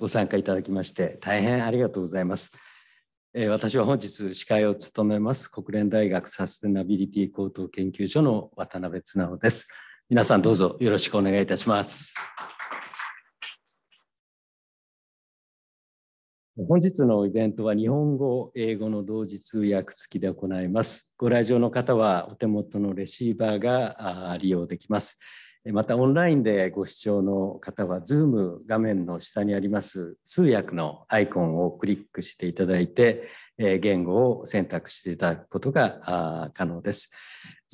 ご参加いただきまして大変ありがとうございます。私は本日司会を務めます国連大学サステナビリティ高等研究所の渡辺綱です。皆さんどうぞよろしくお願いいたします。本日のイベントは日本語、英語の同時通訳付きで行います。ご来場の方はお手元のレシーバーが利用できます。またオンラインでご視聴の方は Zoom 画面の下にあります通訳のアイコンをクリックしていただいて言語を選択していただくことが可能です。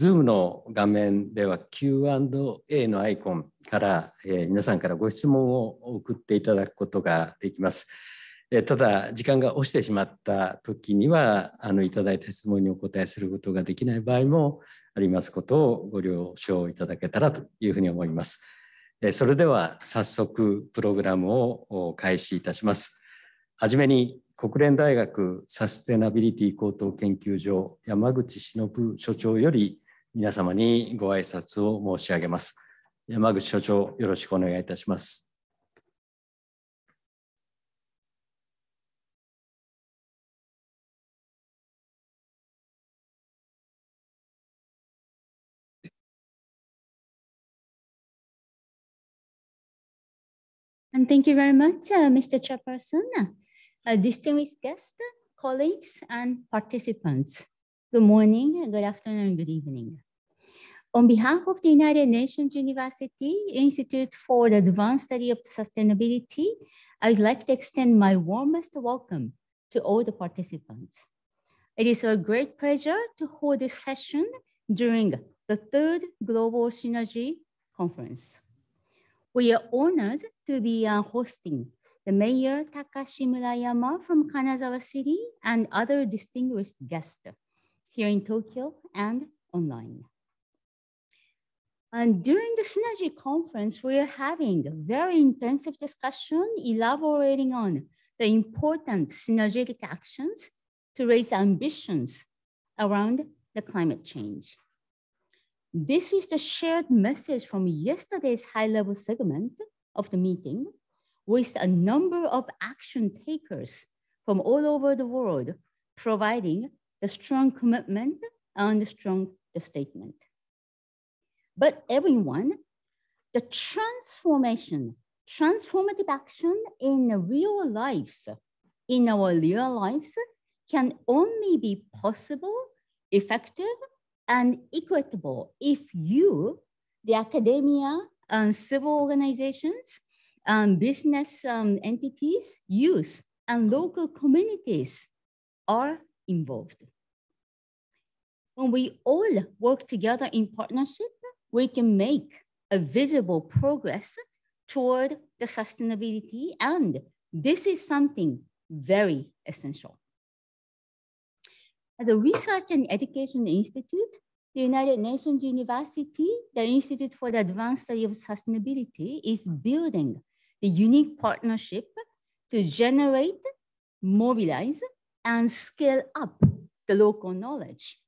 Zoom の画面では Q&A のアイコンから皆さんからご質問を送っていただくことができます。ただ時間が押してしまった時にはあのいただいた質問にお答えすることができない場合もありますことをご了承いただけたらというふうに思います。それでは早速プログラムを開始いたします。はじめに国連大学サステナビリティ高等研究所山口忍所長より皆様にご挨拶を申し上げます。山口所長よろしくお願いいたします。thank you very much, uh, Mr. Chairperson, uh, distinguished guests, colleagues, and participants. Good morning, good afternoon, good evening. On behalf of the United Nations University Institute for the Advanced Study of Sustainability, I would like to extend my warmest welcome to all the participants. It is a great pleasure to hold this session during the third Global Synergy Conference. We are honored to be uh, hosting the Mayor Takashi Murayama from Kanazawa City and other distinguished guests here in Tokyo and online. And during the Synergy conference, we are having a very intensive discussion elaborating on the important synergetic actions to raise ambitions around the climate change. This is the shared message from yesterday's high-level segment of the meeting with a number of action takers from all over the world, providing the strong commitment and the strong statement. But everyone, the transformation, transformative action in real lives, in our real lives, can only be possible, effective, and equitable if you, the academia and um, civil organizations and um, business um, entities, youth, and local communities are involved. When we all work together in partnership, we can make a visible progress toward the sustainability. And this is something very essential. As a research and education institute, the United Nations University, the Institute for the Advanced Study of Sustainability, is building the unique partnership to generate, mobilize, and scale up the local knowledge.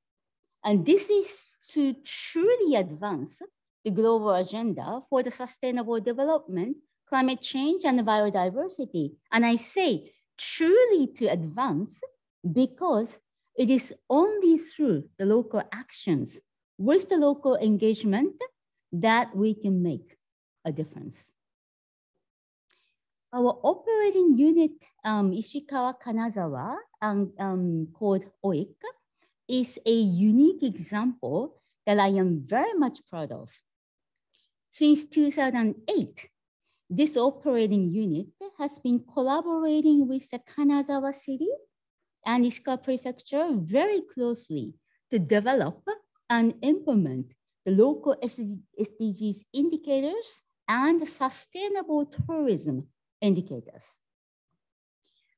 And this is to truly advance the global agenda for the sustainable development, climate change, and biodiversity. And I say truly to advance because it is only through the local actions with the local engagement that we can make a difference. Our operating unit, um, Ishikawa Kanazawa, um, um, called OIC, is a unique example that I am very much proud of. Since 2008, this operating unit has been collaborating with the Kanazawa City and Ishikawa Prefecture very closely to develop and implement the local SDGs indicators and sustainable tourism indicators.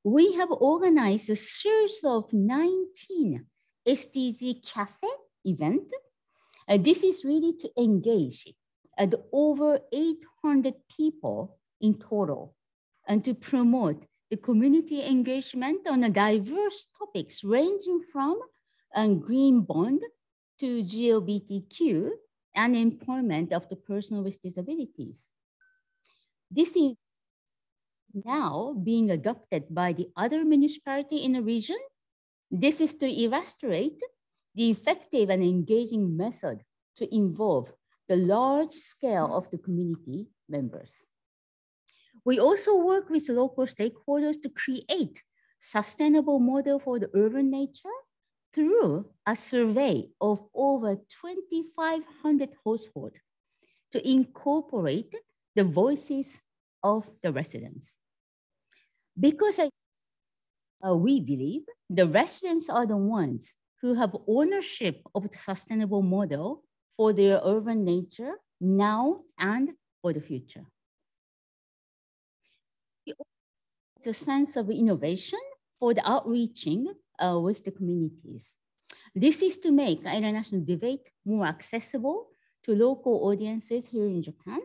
We have organized a series of 19 SDG cafe event. Uh, this is really to engage at over 800 people in total and to promote the community engagement on a diverse topics ranging from a green bond to GLBTQ and employment of the person with disabilities. This is now being adopted by the other municipality in the region. This is to illustrate the effective and engaging method to involve the large scale of the community members. We also work with local stakeholders to create sustainable model for the urban nature through a survey of over 2,500 households to incorporate the voices of the residents. Because uh, we believe the residents are the ones who have ownership of the sustainable model for their urban nature now and for the future. the sense of innovation for the outreaching uh, with the communities. This is to make international debate more accessible to local audiences here in Japan.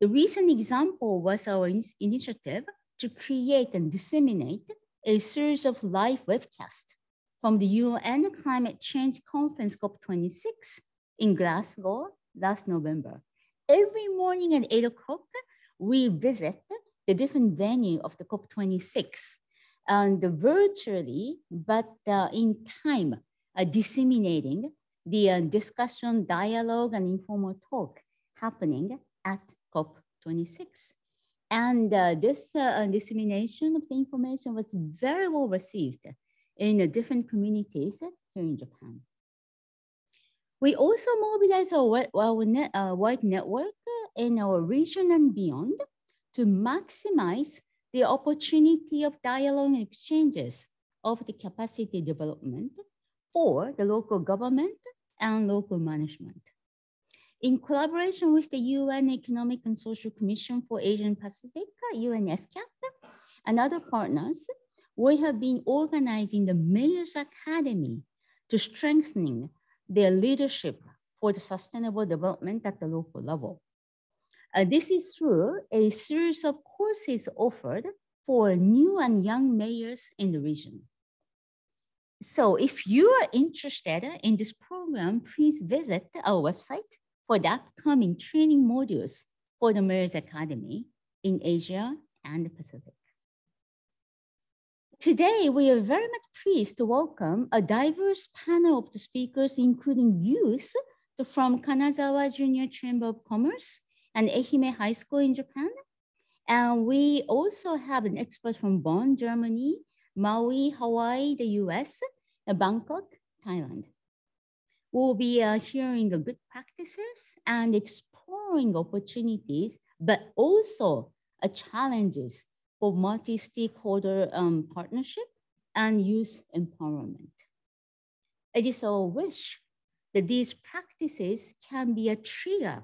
The recent example was our in initiative to create and disseminate a series of live webcasts from the UN Climate Change Conference COP26 in Glasgow last November. Every morning at 8 o'clock, we visit the different venue of the COP26 and virtually, but uh, in time, uh, disseminating the uh, discussion, dialogue, and informal talk happening at COP26. And uh, this uh, uh, dissemination of the information was very well received in different communities here in Japan. We also mobilize our, our, net, our wide network in our region and beyond to maximize the opportunity of dialogue and exchanges of the capacity development for the local government and local management. In collaboration with the UN Economic and Social Commission for Asian Pacific, UNSCAP, and other partners, we have been organizing the Mayor's Academy to strengthening their leadership for the sustainable development at the local level. Uh, this is through a series of courses offered for new and young mayors in the region. So if you are interested in this program, please visit our website for the upcoming training modules for the Mayors Academy in Asia and the Pacific. Today, we are very much pleased to welcome a diverse panel of the speakers, including youth from Kanazawa Junior Chamber of Commerce and Ehime High School in Japan. And we also have an expert from Bonn, Germany, Maui, Hawaii, the US, uh, Bangkok, Thailand. We'll be uh, hearing good practices and exploring opportunities, but also uh, challenges for multi-stakeholder um, partnership and youth empowerment. It is our wish that these practices can be a trigger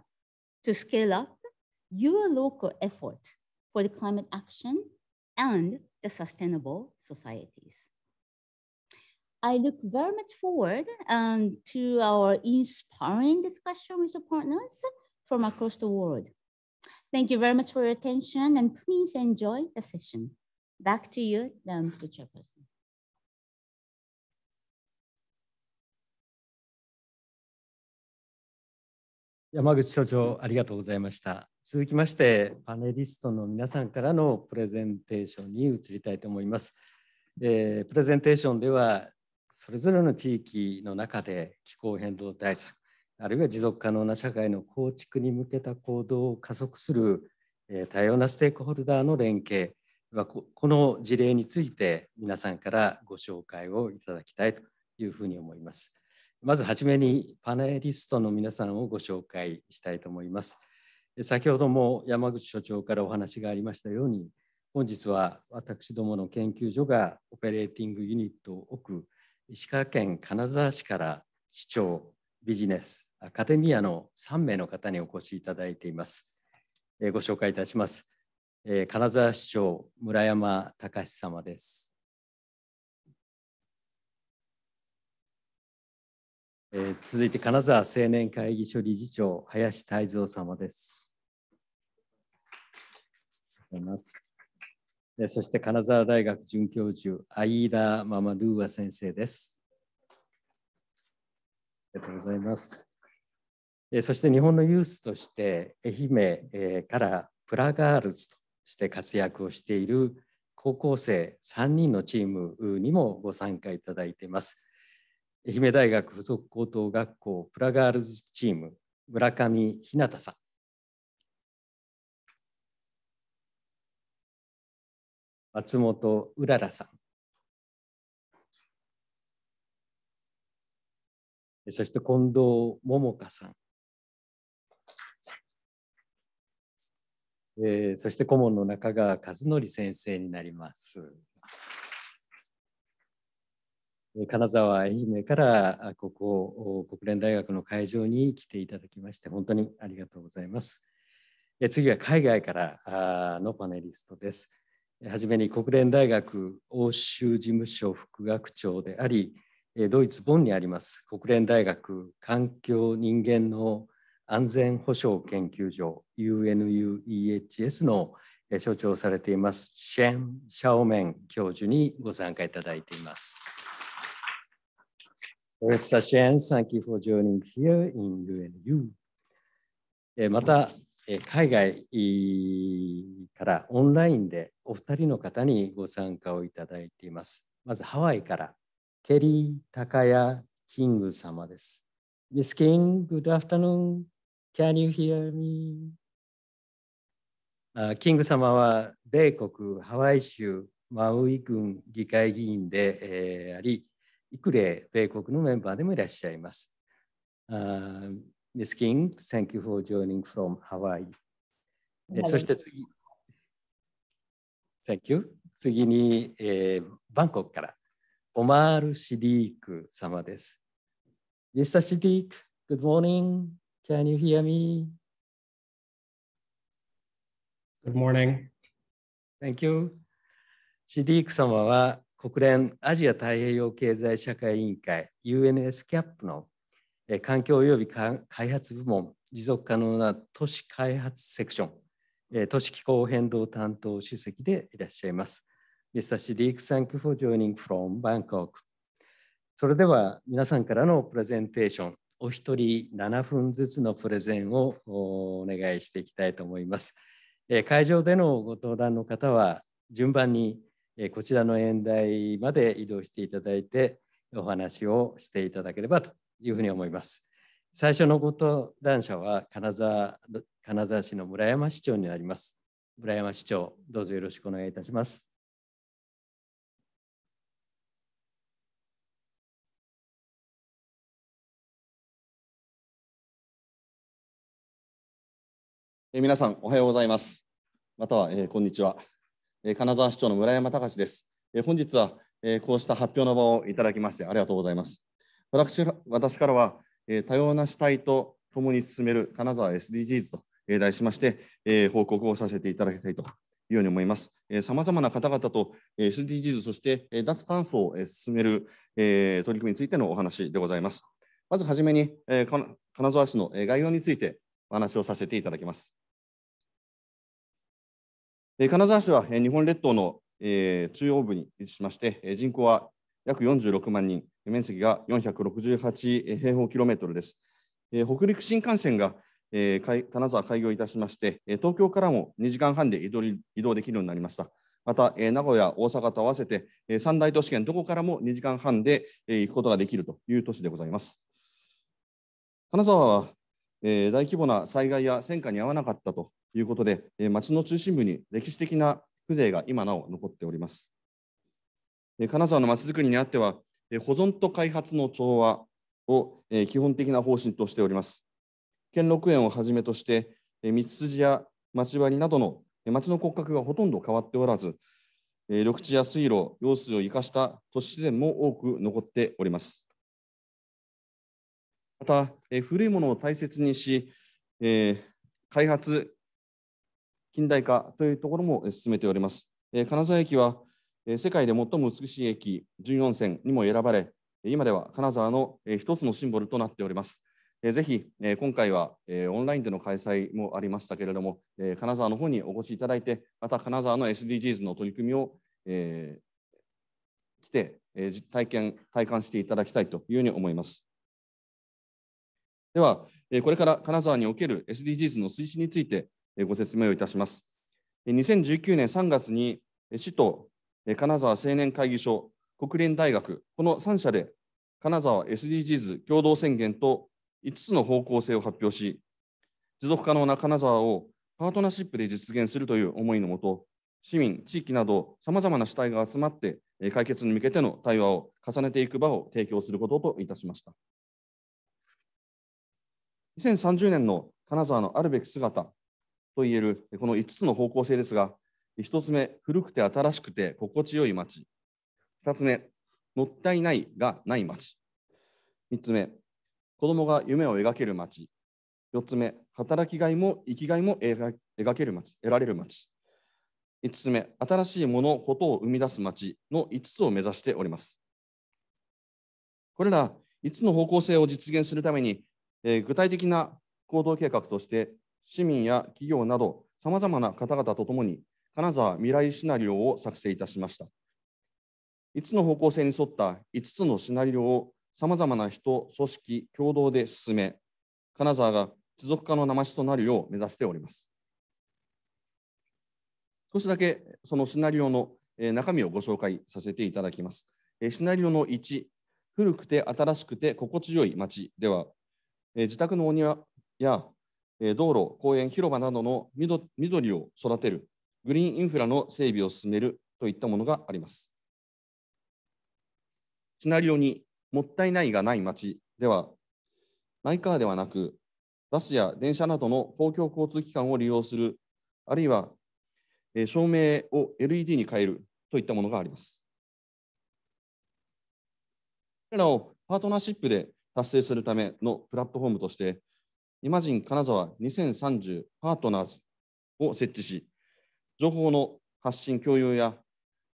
to scale up your local effort for the climate action and the sustainable societies. I look very much forward um, to our inspiring discussion with the partners from across the world. Thank you very much for your attention and please enjoy the session. Back to you, Mr. Chairperson. 山口所長ありがとうございました続きましてパネリストの皆さんからのプレゼンテーションに移りたいと思います、えー、プレゼンテーションではそれぞれの地域の中で気候変動対策あるいは持続可能な社会の構築に向けた行動を加速する、えー、多様なステークホルダーの連携はこの事例について皆さんからご紹介をいただきたいというふうに思います。まずはじめにパネリストの皆さんをご紹介したいと思います。先ほども山口所長からお話がありましたように、本日は私どもの研究所がオペレーティングユニットを置く石川県金沢市から市長、ビジネス、アカデミアの3名の方にお越しいただいています。ご紹介いたします。金沢市長、村山隆様です。えー、続いて金沢青年会議所理事長林泰蔵様です。そして金沢大学准教授アイーダ・ーママドゥーア先生です。ありがとうございます。えそして日本のユースとして愛媛、えからプラガールズとして活躍をしている高校生3人のチームにもご参加いただいています。愛媛大学附属高等学校プラガールズチーム村上ひなたさん松本うららさんそして近藤桃香さんえー、そして顧問の中川和則先生になります。金沢愛媛からここ国連大学の会場に来ていただきまして本当にありがとうございます。次は海外からのパネリストです。はじめに国連大学欧州事務所副学長であり、ドイツ・ボンにあります国連大学環境人間の安全保障研究所 UNUEHS の所長されていますシェン・シャオメン教授にご参加いただいています。With such end, thank you for joining here in UNU. また、海外からオンラインでお二人の方にご参加をいただいています。まずハワイからケリー・タカヤ・キング様です。Miss King, good afternoon. Can you hear me? キング様は米国ハワイ州マウイ郡議会議員であり、幾例、米国のメンバーでもいらっしゃいます。Uh, Ms. King, thank you for joining from Hawaii. そして次、Thank you. 次に、えー、バンコクから、オマール・シディーク様です。Mr. シディーク、Good morning. Can you hear me? Good morning. Thank you. シディーク様は国連アジア太平洋経済社会委員会 UNSCAP の環境及び開発部門持続可能な都市開発セクション都市気候変動担当主席でいらっしゃいます。Mr. s d d i q thank you for joining from Bangkok. それでは皆さんからのプレゼンテーション、お一人7分ずつのプレゼンをお願いしていきたいと思います。会場でのご登壇の方は順番にこちらの演題まで移動していただいてお話をしていただければというふうに思います。最初のご登壇者は金沢金沢市の村山市長になります。村山市長、どうぞよろしくお願いいたします。え皆さんおはようございます。または、えー、こんにちは。金沢市長の村山隆です。本日はこうした発表の場をいただきましてありがとうございます。私私からは多様な主体と共に進める金沢 SDGs と題しまして報告をさせていただきたいというように思います。さまざまな方々と SDGs そして脱炭素を進める取り組みについてのお話でございます。まずはじめに金沢市の概要についてお話をさせていただきます。金沢市は日本列島の中央部に位置しまして、人口は約46万人、面積が468平方キロメートルです。北陸新幹線が金沢開業いたしまして、東京からも2時間半で移動できるようになりました。また、名古屋、大阪と合わせて三大都市圏、どこからも2時間半で行くことができるという都市でございます。金沢は大規模な災害や戦火に遭わなかったということで、え町の中心部に歴史的な風情が今なお残っております。え金沢のまちづくりにあっては、え保存と開発の調和を、え基本的な方針としております。兼六園をはじめとして、え道筋や町割りなどの町の骨格がほとんど変わっておらず、緑地や水路、用水を生かした都市自然も多く残っております。また、古いものを大切にし、開発近代化というところも進めております。金沢駅は世界で最も美しい駅14選にも選ばれ、今では金沢の一つのシンボルとなっております。ぜひ今回はオンラインでの開催もありましたけれども、金沢の方にお越しいただいて、また金沢の SDGs の取り組みを、えー、来て体験、体感していただきたいというふうに思います。では、これから金沢における SDGs の推進についてご説明をいたします。2019年3月に市と金沢青年会議所、国連大学、この3社で金沢 SDGs 共同宣言と5つの方向性を発表し、持続可能な金沢をパートナーシップで実現するという思いのもと、市民、地域などさまざまな主体が集まって、解決に向けての対話を重ねていく場を提供することといたしました。2030年の金沢のあるべき姿といえるこの5つの方向性ですが、1つ目、古くて新しくて心地よい街。2つ目、もったいないがない街。3つ目、子どもが夢を描ける街。4つ目、働きがいも生きがいも描ける街、得られる街。5つ目、新しいもの、ことを生み出す街の5つを目指しております。これら5つの方向性を実現するために、えー、具体的な行動計画として市民や企業など、さまざまな方々とともに、金沢未来シナリオを作成いたしました。5つの方向性に沿った5つのシナリオをさまざまな人、組織、共同で進め、金沢が持続化の名しとなるよう目指しております。少しだけそのシナリオの中身をご紹介させていただきます。シナリオの1、古くて新しくて心地よい街では、自宅のお庭や道路、公園、広場などの緑を育てる、グリーンインフラの整備を進めるといったものがあります。シナリオにもったいないがない街では、マイカーではなく、バスや電車などの公共交通機関を利用する、あるいは照明を LED に変えるといったものがあります。これらをパートナーシップで達成するためのプラットフォームとして、イマジン金沢2030パートナーズを設置し、情報の発信、共有や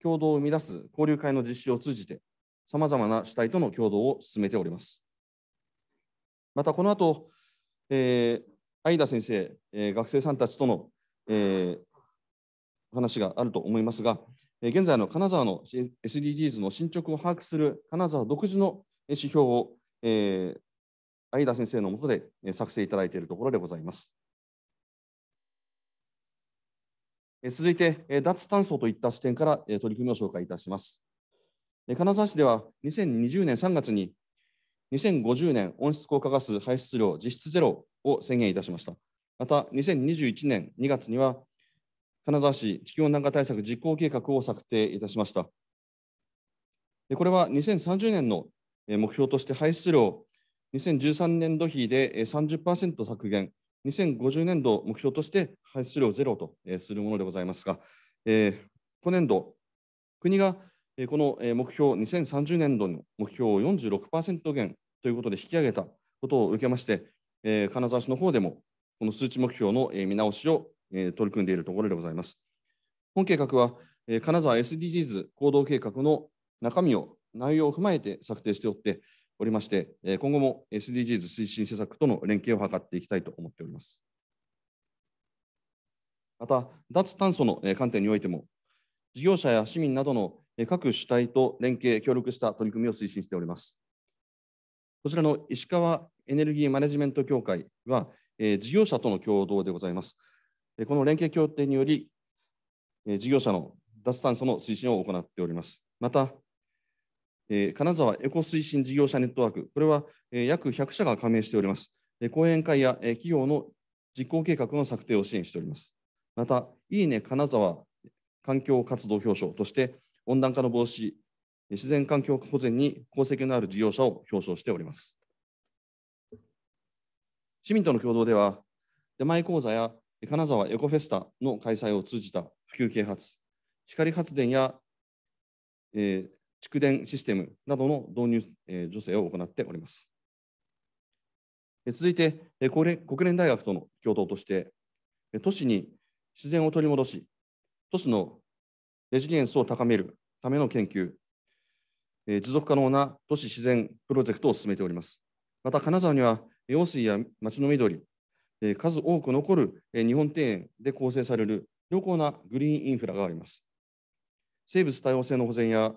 共同を生み出す交流会の実施を通じて、さまざまな主体との共同を進めております。また、この後、えー、相田先生、えー、学生さんたちとの、えー、話があると思いますが、えー、現在の金沢の SDGs の進捗を把握する金沢独自の指標を、えー、相田先生のもとで作成いただいているところでございます。続いて、脱炭素といった視点から取り組みを紹介いたします。金沢市では2020年3月に2050年温室効果ガス排出量実質ゼロを宣言いたしました。また、2021年2月には、金沢市地球温暖化対策実行計画を策定いたしました。これは2030年の目標として排出量2013年度比で30%削減、2050年度目標として排出量ゼロとするものでございますが、今年度、国がこの目標、2030年度の目標を46%減ということで引き上げたことを受けまして、金沢市の方でも、この数値目標の見直しを取り組んでいるところでございます。本計画は、金沢 SDGs 行動計画の中身を、内容を踏まえて策定しておって、おりまして、今後も SDGs 推進施策との連携を図っていきたいと思っております。また、脱炭素の観点においても、事業者や市民などの各主体と連携、協力した取り組みを推進しております。こちらの石川エネルギーマネジメント協会は、事業者との共同でございます。この連携協定により、事業者の脱炭素の推進を行っております。また、え金沢エコ推進事業者ネットワーク、これは、え約100社が加盟しております。え講演会や、え企業の実行計画の策定を支援しております。また、いいね金沢環境活動表彰として、温暖化の防止、自然環境保全に功績のある事業者を表彰しております。市民との共同では、出前講座や金沢エコフェスタの開催を通じた普及啓発、光発電や、えー蓄電システムなどの導入、え助成を行っております。続いて、国連大学との共同として、都市に自然を取り戻し、都市のレジリエンスを高めるための研究、持続可能な都市自然プロジェクトを進めております。また、金沢には用水や町の緑、数多く残る日本庭園で構成される良好なグリーンインフラがあります。生物多様性の保全や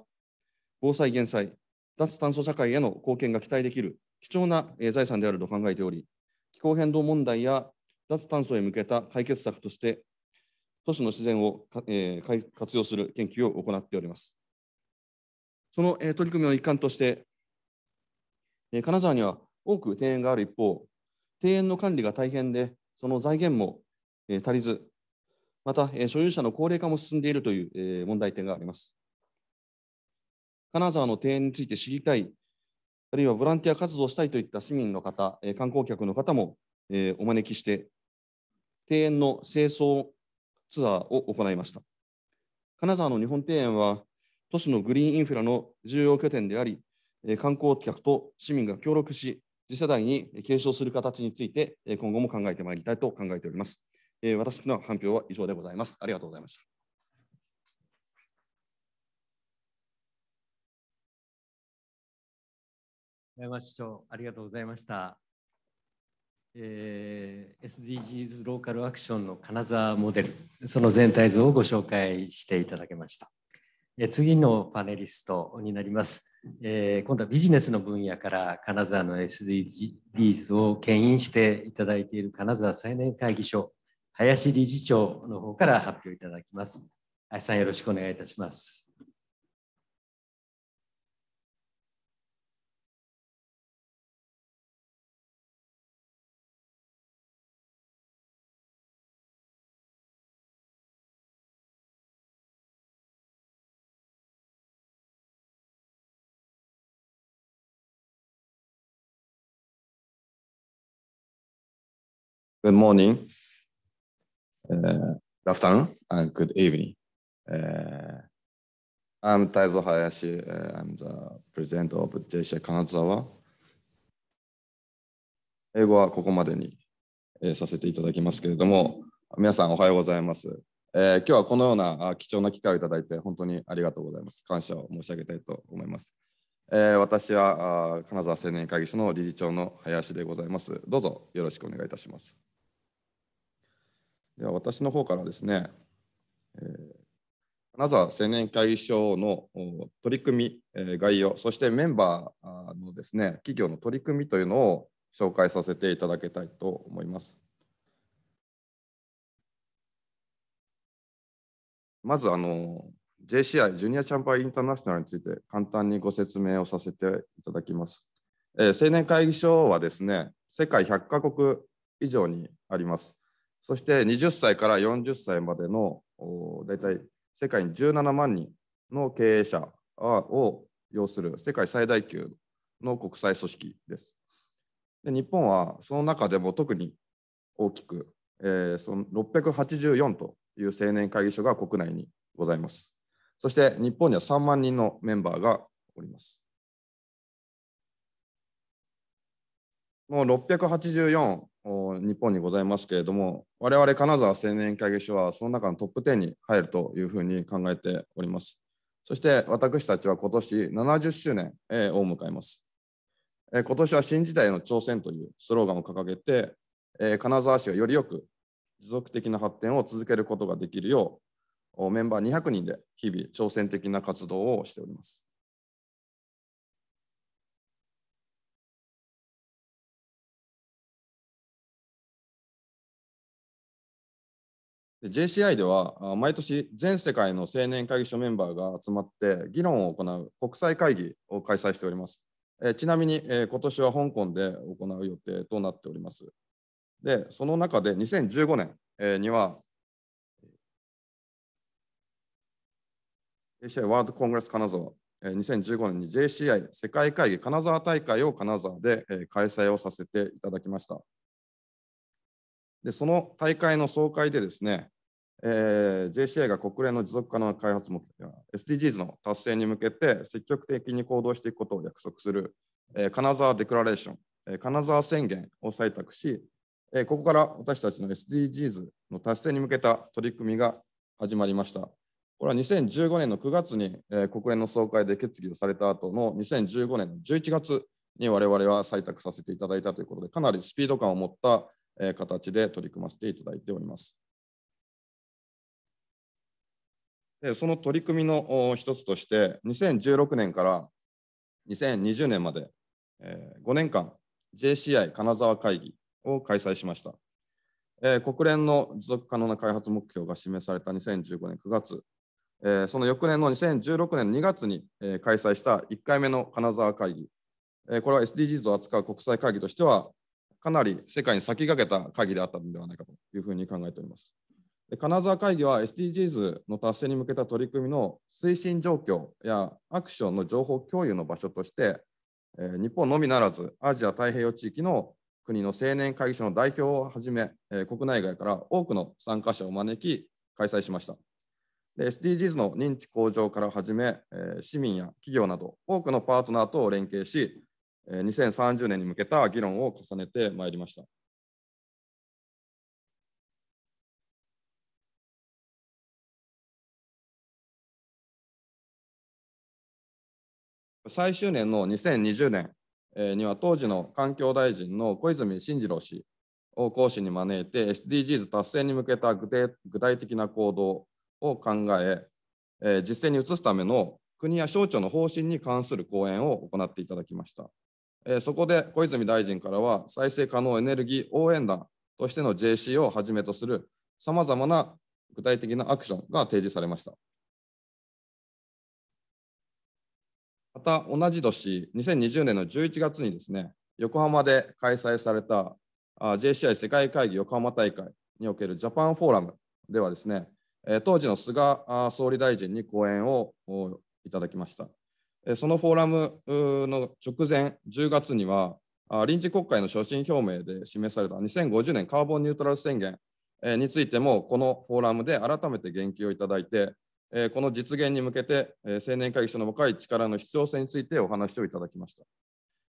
防災・減災、脱炭素社会への貢献が期待できる貴重な財産であると考えており、気候変動問題や脱炭素へ向けた解決策として、都市の自然を、え活用する研究を行っております。その、え取り組みの一環として、え金沢には多く庭園がある一方、庭園の管理が大変で、その財源も、え足りず、また、え所有者の高齢化も進んでいるという、え問題点があります。金沢の庭園について知りたい、あるいはボランティア活動したいといった市民の方、え観光客の方も、えお招きして、庭園の清掃ツアーを行いました。金沢の日本庭園は、都市のグリーンインフラの重要拠点であり、観光客と市民が協力し、次世代に継承する形について、今後も考えてまいりたいと考えております。私の反表は以上でございます。ありがとうございました。山市長、ありがとうございました。えー、SDGs ローカルアクションの金沢モデル、その全体像をご紹介していただきました。えー、次のパネリストになります、えー。今度はビジネスの分野から金沢の SDGs を牽引していただいている金沢青年会議所、林理事長の方から発表いただきます。林さん、よろしくお願いいたします。Good morning, uh, good afternoon, and good evening. Uh, I'm Taizo Hayashi. Uh, I'm the president of j c a 金沢。英語はここまでに、えー、させていただきますけれども、皆さんおはようございます。えー、今日はこのような貴重な機会をいただいて本当にありがとうございます。感謝を申し上げたいと思います。えー、私は金沢青年会議所の理事長の林でございます。どうぞよろしくお願いいたします。では私の方からですね、えー、金沢青年会議所の取り組み、えー、概要、そしてメンバーのですね企業の取り組みというのを紹介させていただきたいと思います。まずあの JCI ジュニアチャンパーインターナショナルについて簡単にご説明をさせていただきます。えー、青年会議所はですね世界100カ国以上にあります。そして20歳から40歳までの大体世界に17万人の経営者を要する世界最大級の国際組織です。で日本はその中でも特に大きく、えー、その684という青年会議所が国内にございます。そして日本には3万人のメンバーがおります。もう684日本にございますけれども、我々金沢青年会議所はその中のトップ10に入るというふうに考えております。そして私たちは今年70周年を迎えます。今年は新時代の挑戦というスローガンを掲げて、金沢市がよりよく持続的な発展を続けることができるよう、メンバー200人で日々挑戦的な活動をしております。JCI では毎年全世界の青年会議所メンバーが集まって議論を行う国際会議を開催しております。えちなみに、え今年は香港で行う予定となっております。で、その中で2015年、えには JCI ワールドコングレス金沢、え2015年に JCI 世界会議金沢大会を金沢で、え開催をさせていただきました。でその大会の総会でですね、えー、JCI が国連の持続可能な開発目標や SDGs の達成に向けて積極的に行動していくことを約束する、えー、金沢デクラレーション、えー、金沢宣言を採択し、えー、ここから私たちの SDGs の達成に向けた取り組みが始まりました。これは2015年の9月に、えー、国連の総会で決議をされた後の2015年の11月に我々は採択させていただいたということで、かなりスピード感を持った形で取り組ませていただいております。でその取り組みの一つとして、2016年から2020年まで5年間、JCI 金沢会議を開催しました。国連の持続可能な開発目標が示された2015年9月、その翌年の2016年2月に開催した1回目の金沢会議、これは SDGs を扱う国際会議としてはかなり世界に先駆けた会議であったのではないかというふうに考えております。で金沢会議は SDGs の達成に向けた取り組みの推進状況やアクションの情報共有の場所として、えー、日本のみならずアジア太平洋地域の国の青年会議所の代表をはじめ、えー、国内外から多くの参加者を招き開催しました。SDGs の認知向上からはじめ、えー、市民や企業など多くのパートナーと連携し2030年に向けた議論を重ねてまいりました。最終年の2020年には当時の環境大臣の小泉進次郎氏を講師に招いて SDGs 達成に向けた具体的な行動を考え実践に移すための国や省庁の方針に関する講演を行っていただきました。えー、そこで小泉大臣からは再生可能エネルギー応援団としての JC をはじめとするさまざまな具体的なアクションが提示されました。また同じ年、2020年の11月にですね、横浜で開催された JCI 世界会議横浜大会におけるジャパンフォーラムではですね、当時の菅総理大臣に講演をいただきました。そのフォーラムの直前、10月には、臨時国会の所信表明で示された2050年カーボンニュートラル宣言についても、このフォーラムで改めて言及をいただいて、この実現に向けて、青年会議所の若い力の必要性についてお話をいただきました。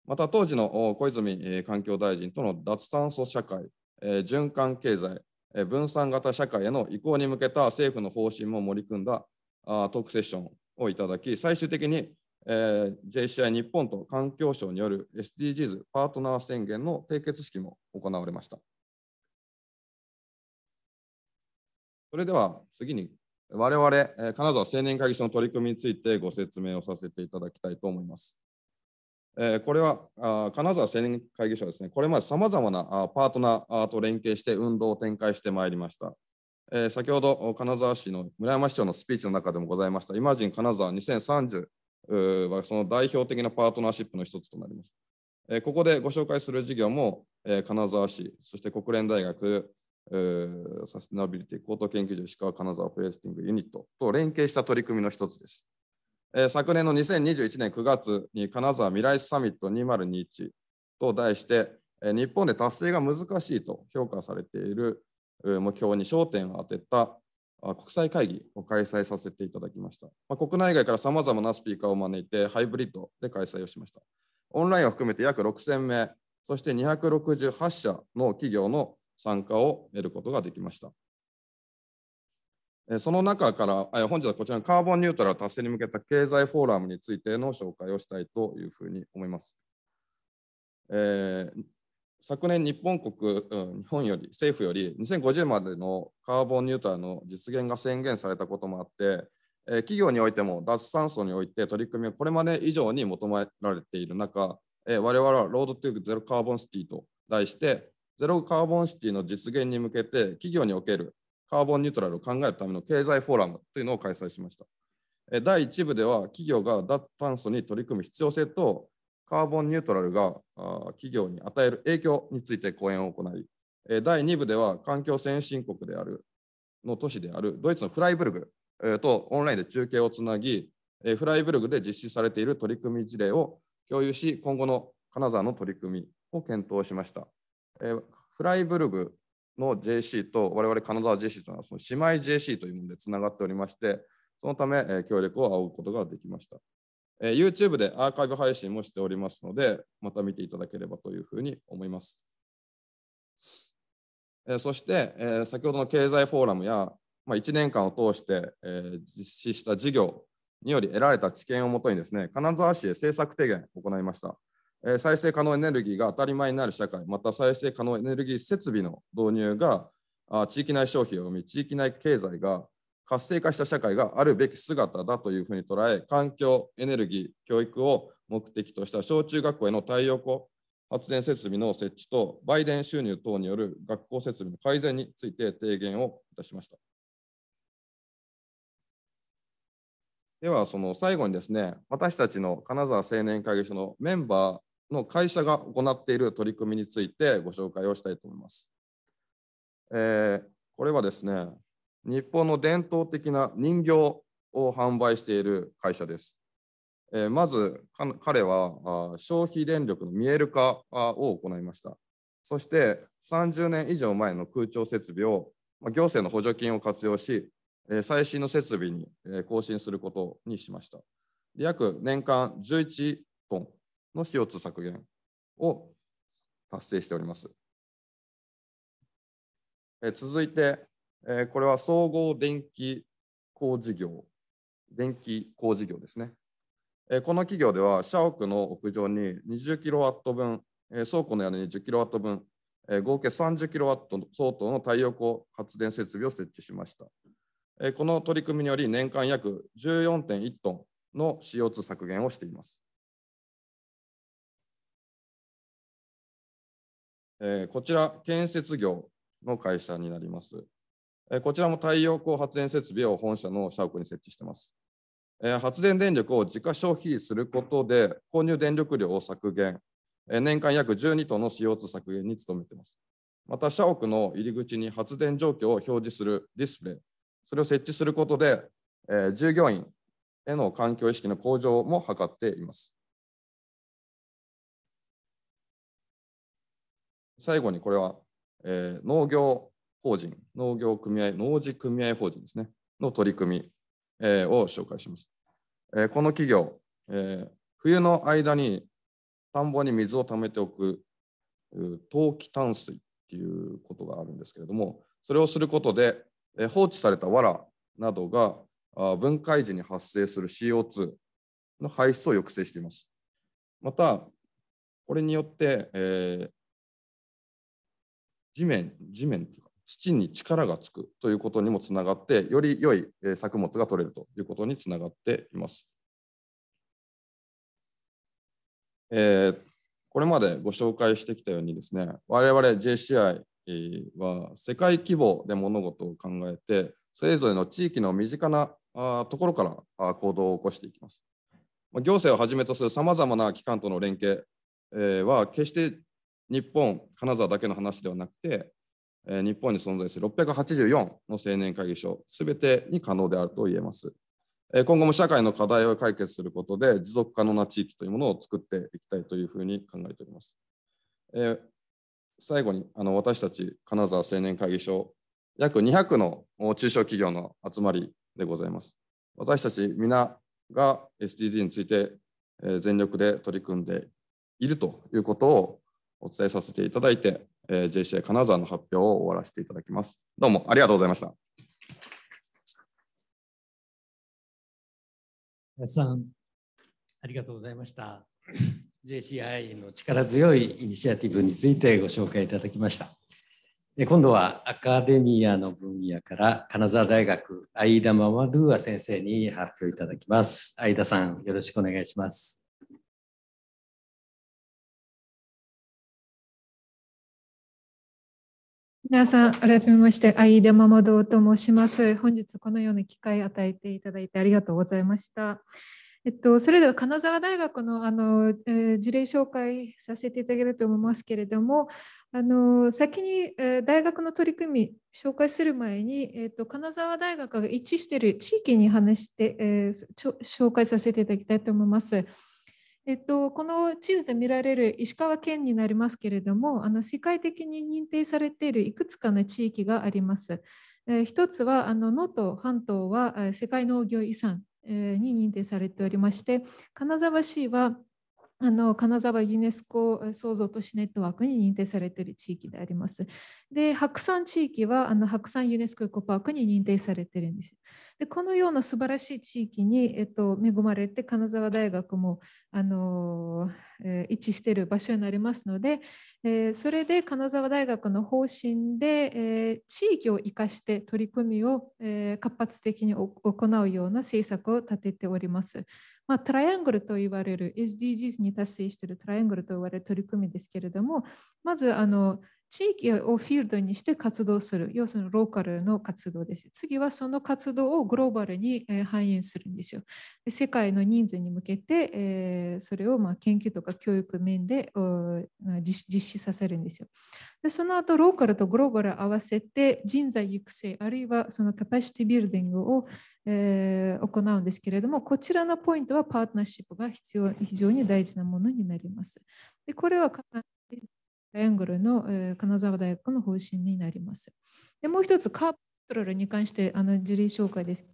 また、当時の小泉環境大臣との脱炭素社会、循環経済、分散型社会への移行に向けた政府の方針も盛り込んだトークセッションをいただき、最終的にえー、JCI 日本と環境省による SDGs パートナー宣言の締結式も行われました。それでは次に我々、え金沢青年会議所の取り組みについてご説明をさせていただきたいと思います。えー、これはあ金沢青年会議所はですね、これまでさまざまなあパートナーと連携して運動を展開してまいりました。えー、先ほど金沢市の村山市長のスピーチの中でもございました、イマジン金沢2030はその代表的なパートナーシップの一つとなります。ここでご紹介する事業も金沢市、そして国連大学サステナビリティ高等研究所石川金沢プレイスティングユニットと連携した取り組みの一つです。昨年の2021年9月に金沢未来サミット2021と題して日本で達成が難しいと評価されている目標に焦点を当てた国際会議を開催させていただきました。まあ、国内外からさまざまなスピーカーを招いて、ハイブリッドで開催をしました。オンラインを含めて約6000名、そして268社の企業の参加を得ることができました。その中から、本日はこちらのカーボンニュートラル達成に向けた経済フォーラムについての紹介をしたいというふうに思います。えー、昨年日本国、うん、日本より政府より2050までのカーボンニュートラルの実現が宣言されたこともあって、えー、企業においても脱炭素において取り組みをこれまで以上に求められている中、えー、我々はロードトゥゼロカーボンシティと題してゼロカーボンシティの実現に向けて企業におけるカーボンニュートラルを考えるための経済フォーラムというのを開催しました。第1部では企業が脱炭素に取り組む必要性とカーボンニュートラルが企業に与える影響について講演を行い、第2部では環境先進国であるの都市であるドイツのフライブルグとオンラインで中継をつなぎ、フライブルグで実施されている取り組み事例を共有し、今後の金沢の取り組みを検討しました。フライブルグの JC と我々金沢 JC というのはその姉妹 JC というものでつながっておりまして、そのため協力を仰ぐことができました。えー、YouTube でアーカイブ配信もしておりますので、また見ていただければというふうに思います。えー、そして、えー、先ほどの経済フォーラムや、まあ、1年間を通して、えー、実施した事業により得られた知見をもとにですね、金沢市へ政策提言を行いました。えー、再生可能エネルギーが当たり前になる社会、また再生可能エネルギー設備の導入が、あ地域内消費を生み、地域内経済が活性化した社会があるべき姿だというふうに捉え、環境、エネルギー、教育を目的とした小中学校への太陽光発電設備の設置と、売電収入等による学校設備の改善について提言をいたしました。では、その最後にですね、私たちの金沢青年会議所のメンバーの会社が行っている取り組みについてご紹介をしたいと思います。えー、これはですね、日本の伝統的な人形を販売している会社です。えまず彼は消費電力の見える化を行いました。そして30年以上前の空調設備を行政の補助金を活用し、最新の設備に更新することにしました。約年間11トンの CO2 削減を達成しております。続いて、えー、これは総合電気工事業、電気工事業ですね。えー、この企業では、社屋の屋上に20キロワット分、えー、倉庫の屋根に10キロワット分、えー、合計30キロワット相当の太陽光発電設備を設置しました。えー、この取り組みにより、年間約14.1トンの CO2 削減をしています。えー、こちら、建設業の会社になります。こちらも太陽光発電設備を本社の社屋に設置しています。発電電力を自家消費することで購入電力量を削減、年間約12トンの CO2 削減に努めています。また、社屋の入り口に発電状況を表示するディスプレイ、それを設置することで、従業員への環境意識の向上も図っています。最後にこれは、農業法人、農業組合、農事組合法人ですね、の取り組み、えー、を紹介します。えー、この企業、えー、冬の間に田んぼに水を貯めておく冬季淡水っていうことがあるんですけれども、それをすることで、えー、放置された藁などがあ分解時に発生する CO2 の排出を抑制しています。また、これによって、えー、地面、地面というか、土に力がつくということにもつながってより良い作物が取れるということにつながっています。えー、これまでご紹介してきたようにですね我々 JCI は世界規模で物事を考えてそれぞれの地域の身近なところから行動を起こしていきます。行政をはじめとするさまざまな機関との連携は決して日本、金沢だけの話ではなくて日本に存在する684の青年会議所、すべてに可能であると言えます。今後も社会の課題を解決することで、持続可能な地域というものを作っていきたいというふうに考えております。最後に、あの私たち金沢青年会議所、約200の中小企業の集まりでございます。私たち皆が SDG について全力で取り組んでいるということをお伝えさせていただいて、えー、JCI 金沢の発表を終わらせていただきます。どうもありがとうございました。林さん、ありがとうございました。JCI の力強いイニシアティブについてご紹介いただきました。今度はアカデミアの分野から金沢大学相田ママドゥア先生に発表いただきます。相田さん、よろしくお願いします。皆さん、改めまして、イデママ堂と申します。本日、このような機会を与えていただいてありがとうございました。えっと、それでは金沢大学のあの、えー、事例紹介させていただけると思いますけれどもあの先に、えー、大学の取り組み紹介する前に、えっと、と金沢大学が一致している地域に話して、えー、紹介させていただきたいと思います。えっと、この地図で見られる石川県になりますけれども、あの世界的に認定されているいくつかの地域があります。えー、一つはあの能登半島は世界農業遺産に認定されておりまして、金沢市はあの金沢ユネスコ創造都市ネットワークに認定されている地域であります。で、白山地域はあの白山ユネスコエコパークに認定されているんです。で、このような素晴らしい地域に、えっと、恵まれて金沢大学もあの、えー、一致している場所になりますので、えー、それで金沢大学の方針で、えー、地域を生かして取り組みを、え活発的に行うような政策を立てております。まあ、トライアングルと言われる SDGs に達成しているトライアングルと言われる取り組みですけれどもまずあの地域をフィールドにして活動する、要するにローカルの活動です。次はその活動をグローバルに反映するんですよ。世界の人数に向けて、それをま研究とか教育面で実施させるんですよ。でその後、ローカルとグローバル合わせて人材育成、あるいはそのキャパシティビルディングを行うんですけれども、こちらのポイントはパートナーシップが必要非常に大事なものになります。でこれはアングルの、ー、金沢大学の方針になります。でもう一つカープロルに関してあの紹介です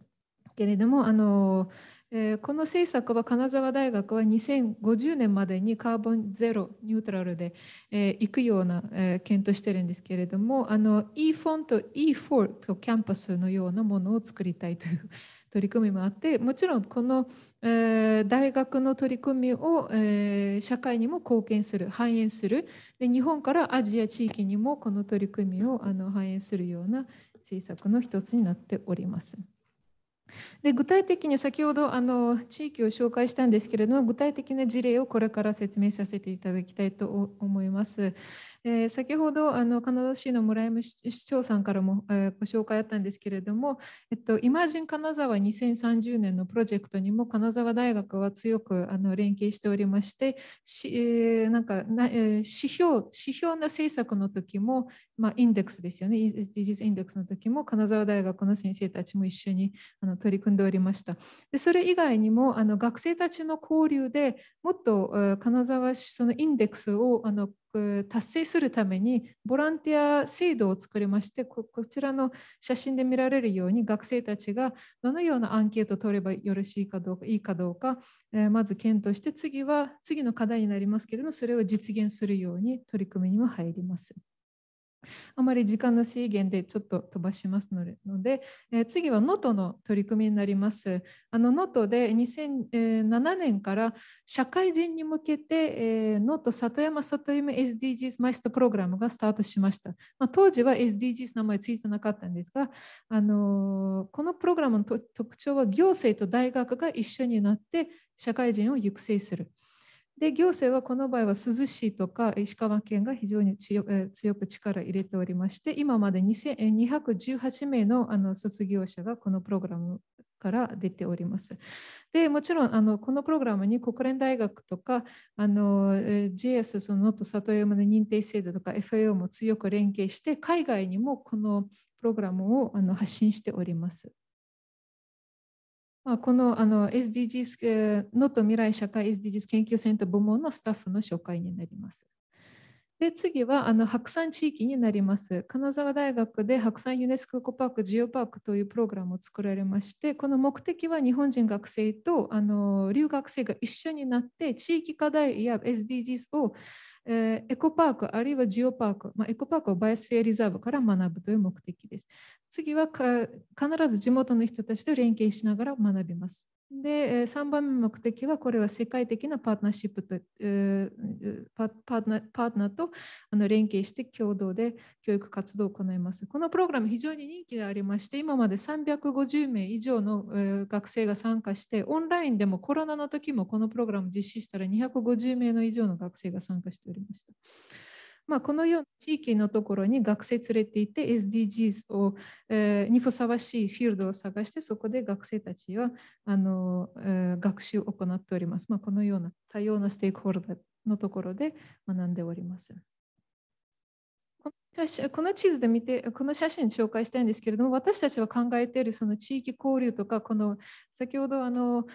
けれどもあの、えー、この政策は金沢大学は2050年までにカーボンゼロニュートラルで、えー、行くような、えー、検討してるんですけれどもあの E4 と E4 とキャンパスのようなものを作りたいという取り組みもあってもちろんこのえ大学の取り組みを、え社会にも貢献する反映するで日本からアジア地域にもこの取り組みをあの反映するような政策の一つになっております。で具体的に先ほどあの地域を紹介したんですけれども具体的な事例をこれから説明させていただきたいと思います。えー、先ほどあのカナダ市の村山市長さんからも、えー、ご紹介あったんですけれども、えっと、イマージン金沢2030年のプロジェクトにも金沢大学は強くあの連携しておりまして、えなんかな、え指標指標の政策の時も、まあ、インデックスですよね、SDGs インデックスの時も金沢大学の先生たちも一緒にあの取り組んでおりました。でそれ以外にもあの学生たちの交流でもっと金沢市そのインデックスをあの達成するためにボランティア制度を作りましてこちらの写真で見られるように学生たちがどのようなアンケートを取ればよろしいかどうかいいかどうか、えー、まず検討して次は次の課題になりますけれどもそれを実現するように取り組みにも入ります。あまり時間の制限でちょっと飛ばしますので、えー、次は能登の取り組みになります。あのノーで2007年から社会人に向けて、能登ノー里山里山 SDGs マイストプログラムがスタートしました。まあ、当時は SDGs 名前ついてなかったんですが、あのー、このプログラムの特徴は行政と大学が一緒になって社会人を育成する。で行政はこの場合は珠洲市とか石川県が非常に強く力を入れておりまして今まで218名のあの卒業者がこのプログラムから出ております。でもちろんあのこのプログラムに国連大学とかあの j s そのノト里山の認定制度とか FAO も強く連携して海外にもこのプログラムをあの発信しております。まあ、このあの SDGs、のー未来社会 SDGs 研究センター部門のスタッフの紹介になります。で次はあの白山地域になります。金沢大学で白山ユネスコパーク・ジオパークというプログラムを作られまして、この目的は日本人学生とあの留学生が一緒になって地域課題や SDGs をえー、エコパークあるいはジオパーク、まあ、エコパークはバイオスフィアリザーブから学ぶという目的です。次は必ず地元の人たちと連携しながら学びます。で、3番目の目的は、これは世界的なパートナーシップと、パートナーパートナーとあの連携して共同で教育活動を行います。このプログラム非常に人気がありまして、今まで350名以上の学生が参加して、オンラインでもコロナの時もこのプログラム実施したら250名の以上の学生が参加しておりました。まあ、このような地域のところに学生連れていて SDGs を、えー、にふさわしいフィールドを探してそこで学生たちはあの、えー、学習を行っております。まあ、このような多様なステークホルダーのところで学んでおります。この地図で見て、この写真紹介したいんですけれども、私たちは考えているその地域交流とか、この先ほどあの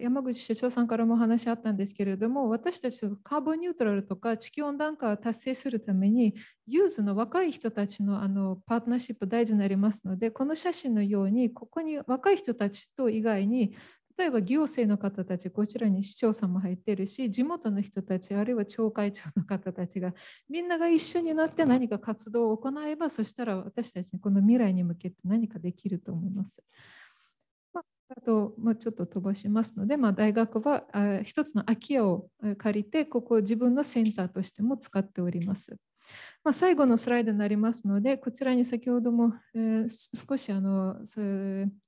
山口社長さんからもお話あったんですけれども、私たちカーボンニュートラルとか地球温暖化を達成するために、ユーズの若い人たちのあのパートナーシップ大事になりますので、この写真のように、ここに若い人たちと以外に、例えば行政の方たちこちらに市長さんも入ってるし地元の人たちあるいは町会長の方たちがみんなが一緒になって何か活動を行えばそしたら私たちこの未来に向けて何かできると思います。あと、まあ、ちょっと飛ばしますので、まあ、大学は一つの空き家を借りてここを自分のセンターとしても使っております。まあ、最後のスライドになりますので、こちらに先ほども、えー、少しあの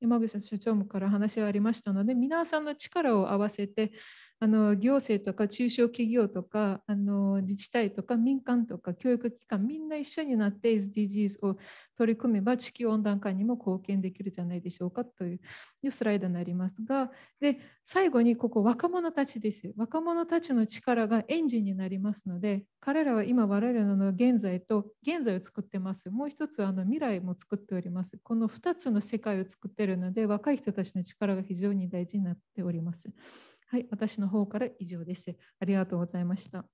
山口所長もから話がありましたので、皆さんの力を合わせて、あの行政とか中小企業とかあの自治体とか民間とか教育機関みんな一緒になって SDGs を取り組めば地球温暖化にも貢献できるじゃないでしょうかというスライドになりますがで最後にここ若者たちです若者たちの力がエンジンになりますので彼らは今我々の現在と現在を作ってますもう一つはあの未来も作っておりますこの2つの世界を作ってるので若い人たちの力が非常に大事になっております。はい、私の方から以上です。ありがとうございました。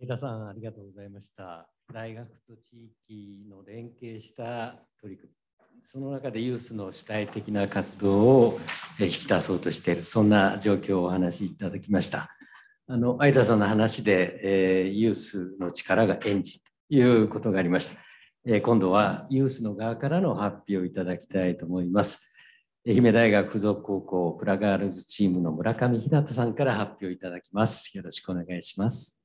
皆さん、ありがとうございました。大学と地域の連携した取り組み、その中でユースの主体的な活動を引き出そうとしている、そんな状況をお話しいただきました。あの相田さんの話で、えー、ユースの力が演じということがありました。えー、今度はユースの側からの発表をいただきたいと思います。愛媛大学附属高校プラガールズチームの村上日向さんから発表いただきます。よろしくお願いします。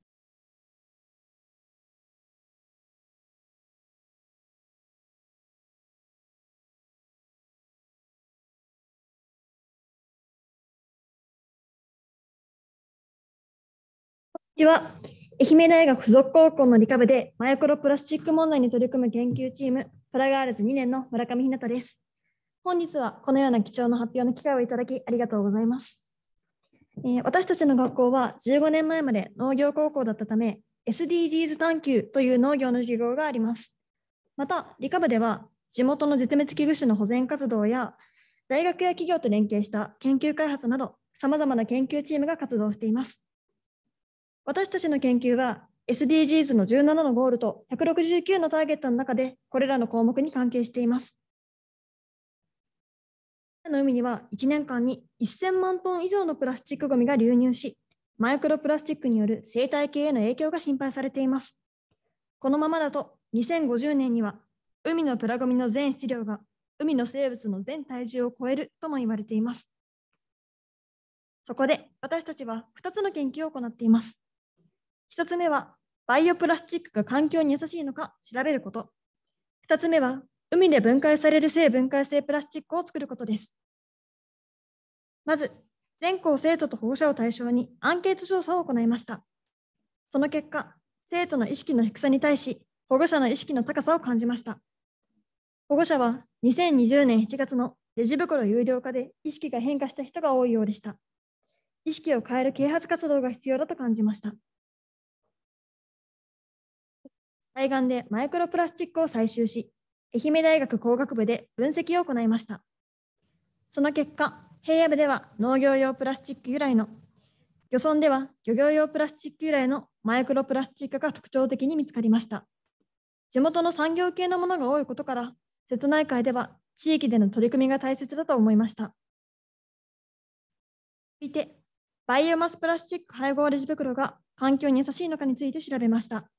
こんにちは。愛媛大学附属高校の理科部でマイクロプラスチック問題に取り組む研究チームプラガールズ2年の村上ひなたです。本日はこのような貴重な発表の機会をいただきありがとうございます。えー、私たちの学校は15年前まで農業高校だったため、SDGs 探求という農業の授業があります。また、理科部では地元の絶滅危惧種の保全活動や、大学や企業と連携した研究開発など、さまざまな研究チームが活動しています。私たちの研究は SDGs の17のゴールと169のターゲットの中で、これらの項目に関係しています。の海には1年間に1000万トン以上のプラスチックごみが流入し、マイクロプラスチックによる生態系への影響が心配されています。このままだと2050年には海のプラゴミの全質量が海の生物の全体重を超えるとも言われています。そこで私たちは2つの研究を行っています。1つ目はバイオプラスチックが環境に優しいのか調べること。2つ目は海で分解される性分解性プラスチックを作ることです。まず、全校生徒と保護者を対象にアンケート調査を行いました。その結果、生徒の意識の低さに対し、保護者の意識の高さを感じました。保護者は2020年7月のレジ袋有料化で意識が変化した人が多いようでした。意識を変える啓発活動が必要だと感じました。海岸でマイクロプラスチックを採集し、愛媛大学工学部で分析を行いました。その結果、平野部では農業用プラスチック由来の、漁村では漁業用プラスチック由来のマイクロプラスチックが特徴的に見つかりました。地元の産業系のものが多いことから、瀬内海では地域での取り組みが大切だと思いました。続いて、バイオマスプラスチック配合レジ袋が環境に優しいのかについて調べました。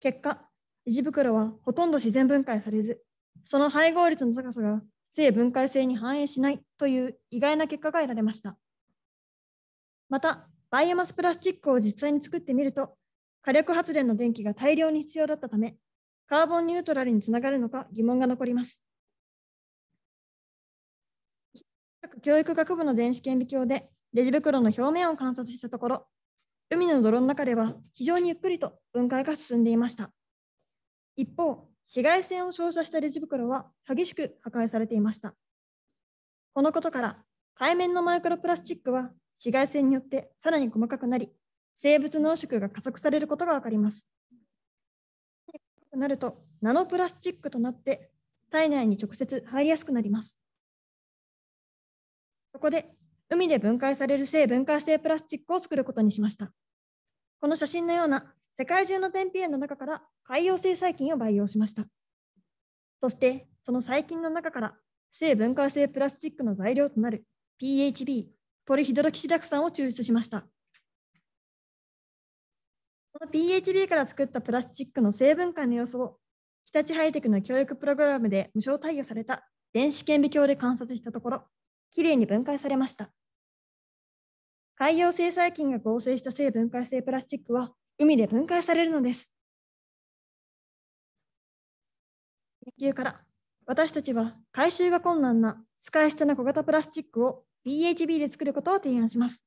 結果、レジ袋はほとんど自然分解されず、その配合率の高さが性分解性に反映しないという意外な結果が得られました。また、バイオマスプラスチックを実際に作ってみると、火力発電の電気が大量に必要だったため、カーボンニュートラルにつながるのか疑問が残ります。教育学部の電子顕微鏡でレジ袋の表面を観察したところ、海の泥の中では非常にゆっくりと分解が進んでいました。一方、紫外線を照射したレジ袋は激しく破壊されていました。このことから、海面のマイクロプラスチックは紫外線によってさらに細かくなり、生物濃縮が加速されることが分かります。なると、ナノプラスチックとなって体内に直接入りやすくなります。そこで、海で分解される性分解性プラスチックを作ることにしました。この写真のような世界中の天日炎の中から海洋性細菌を培養しました。そして、その細菌の中から性分解性プラスチックの材料となる PHB、ポリヒドロキシラク酸を抽出しました。この PHB から作ったプラスチックの成分解の様子を日立ハイテクの教育プログラムで無償貸与された電子顕微鏡で観察したところ、きれいに分解されました。海洋性細菌が合成した性分解性プラスチックは海で分解されるのです。研究から私たちは回収が困難な使い捨ての小型プラスチックを BHB で作ることを提案します。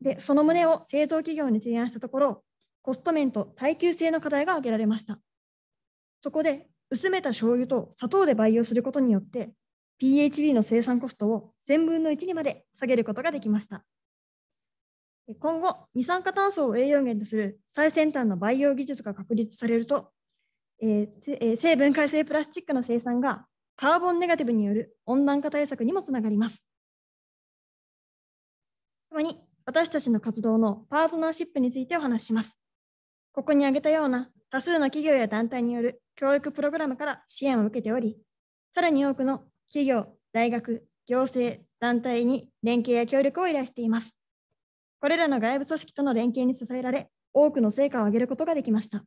で、その旨を製造企業に提案したところ、コスト面と耐久性の課題が挙げられました。そこで、薄めた醤油と砂糖で培養することによって、PHB の生産コストを1000分の1にまで下げることができました。今後、二酸化炭素を栄養源とする最先端の培養技術が確立されると、えー、成分解性プラスチックの生産がカーボンネガティブによる温暖化対策にもつながります。共に私たちの活動のパートナーシップについてお話しします。ここに挙げたような多数の企業や団体による教育プログラムから支援を受けており、さらに多くの企業、大学、行政、団体に連携や協力を依頼しています。これらの外部組織との連携に支えられ、多くの成果を上げることができました。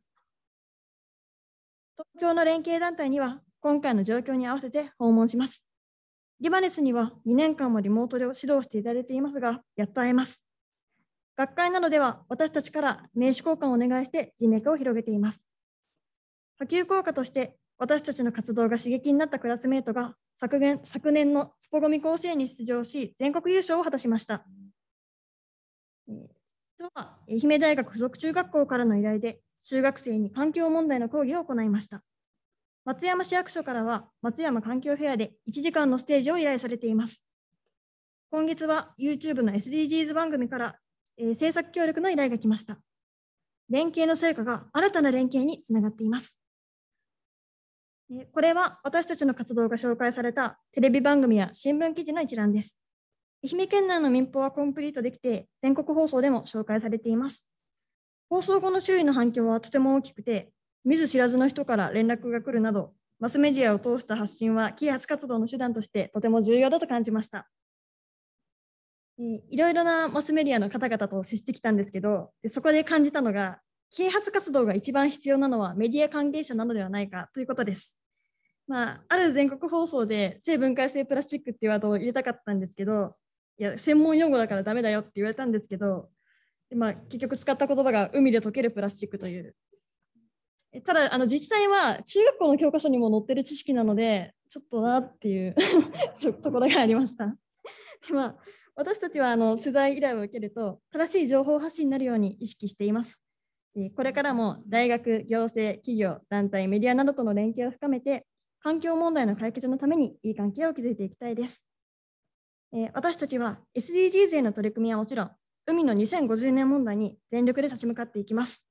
東京の連携団体には、今回の状況に合わせて訪問します。リバネスには2年間もリモートで指導していただいていますが、やっと会えます。学会などでは私たちから名刺交換をお願いして人脈を広げています。波及効果として私たちの活動が刺激になったクラスメートが昨年昨年のスポゴミ甲子園に出場し全国優勝を果たしました。実は愛媛大学附属中学校からの依頼で中学生に環境問題の講義を行いました松山市役所からは松山環境フェアで1時間のステージを依頼されています今月は YouTube の SDGs 番組から、えー、制作協力の依頼が来ました連携の成果が新たな連携につながっていますこれは私たちの活動が紹介されたテレビ番組や新聞記事の一覧です。愛媛県内の民放はコンプリートできて、全国放送でも紹介されています。放送後の周囲の反響はとても大きくて、見ず知らずの人から連絡が来るなど、マスメディアを通した発信は啓発活動の手段としてとても重要だと感じました。えいろいろなマスメディアの方々と接してきたんですけど、でそこで感じたのが、啓発活動が一番必要なのはメディア関係者なのではないかということです。まあ、ある全国放送で性分解性プラスチックっていうワードを入れたかったんですけど、いや専門用語だからダメだよって言われたんですけど、まあ、結局使った言葉が海で溶けるプラスチックというただあの実際は中学校の教科書にも載ってる知識なのでちょっとなっていう ところがありました。でまあ、私たちはあの取材依頼を受けると正しい情報発信になるように意識しています。これからも大学、行政、企業、団体、メディアなどとの連携を深めて環境問題の解決のためにいい関係を築いていきたいです。えー、私たちは SDGs への取り組みはもちろん、海の2050年問題に全力で立ち向かっていきます。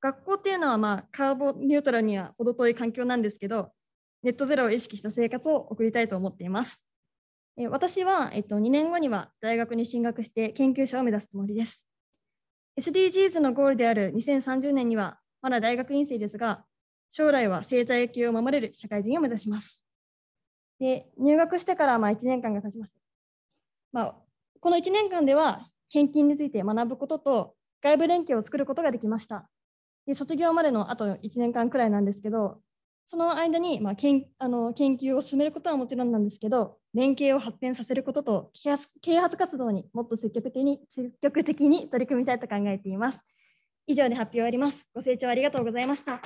学校っていうのは、まあ、カーボンニュートラルには程遠い環境なんですけど、ネットゼロを意識した生活を送りたいと思っています。えー、私は、えっと、2年後には大学に進学して研究者を目指すつもりです。SDGs のゴールである2030年には、まだ大学院生ですが、将来は生態系を守れる社会人を目指します。で入学してからまあ1年間が経ちましたまあ、この1年間では献金について学ぶことと外部連携を作ることができました。で卒業までのあと1年間くらいなんですけど、その間に、まあ、けんあの研究を進めることはもちろんなんですけど、連携を発展させることと啓発啓発活動にもっと積極的に積極的に取り組みたいと考えています。以上で発表終わります。ご清聴ありがとうございました。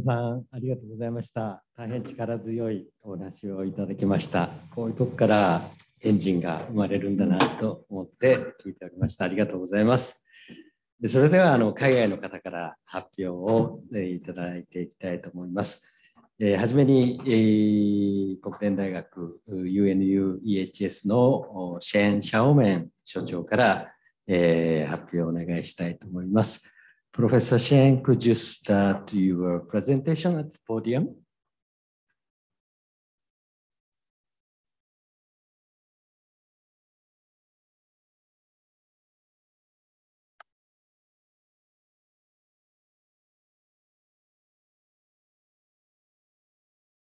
さん、ありがとうございました。大変力強いお話をいただきました。こういうとこからエンジンが生まれるんだなと思って聞いておりました。ありがとうございます。でそれではあの海外の方から発表を、えいただいていきたいと思います。えー、はじめに、えー、国連大学 UNUEHS のシェーン・シャオメン所長から、えー、発表をお願いしたいと思います。Professor Shen, could you start your presentation at the podium?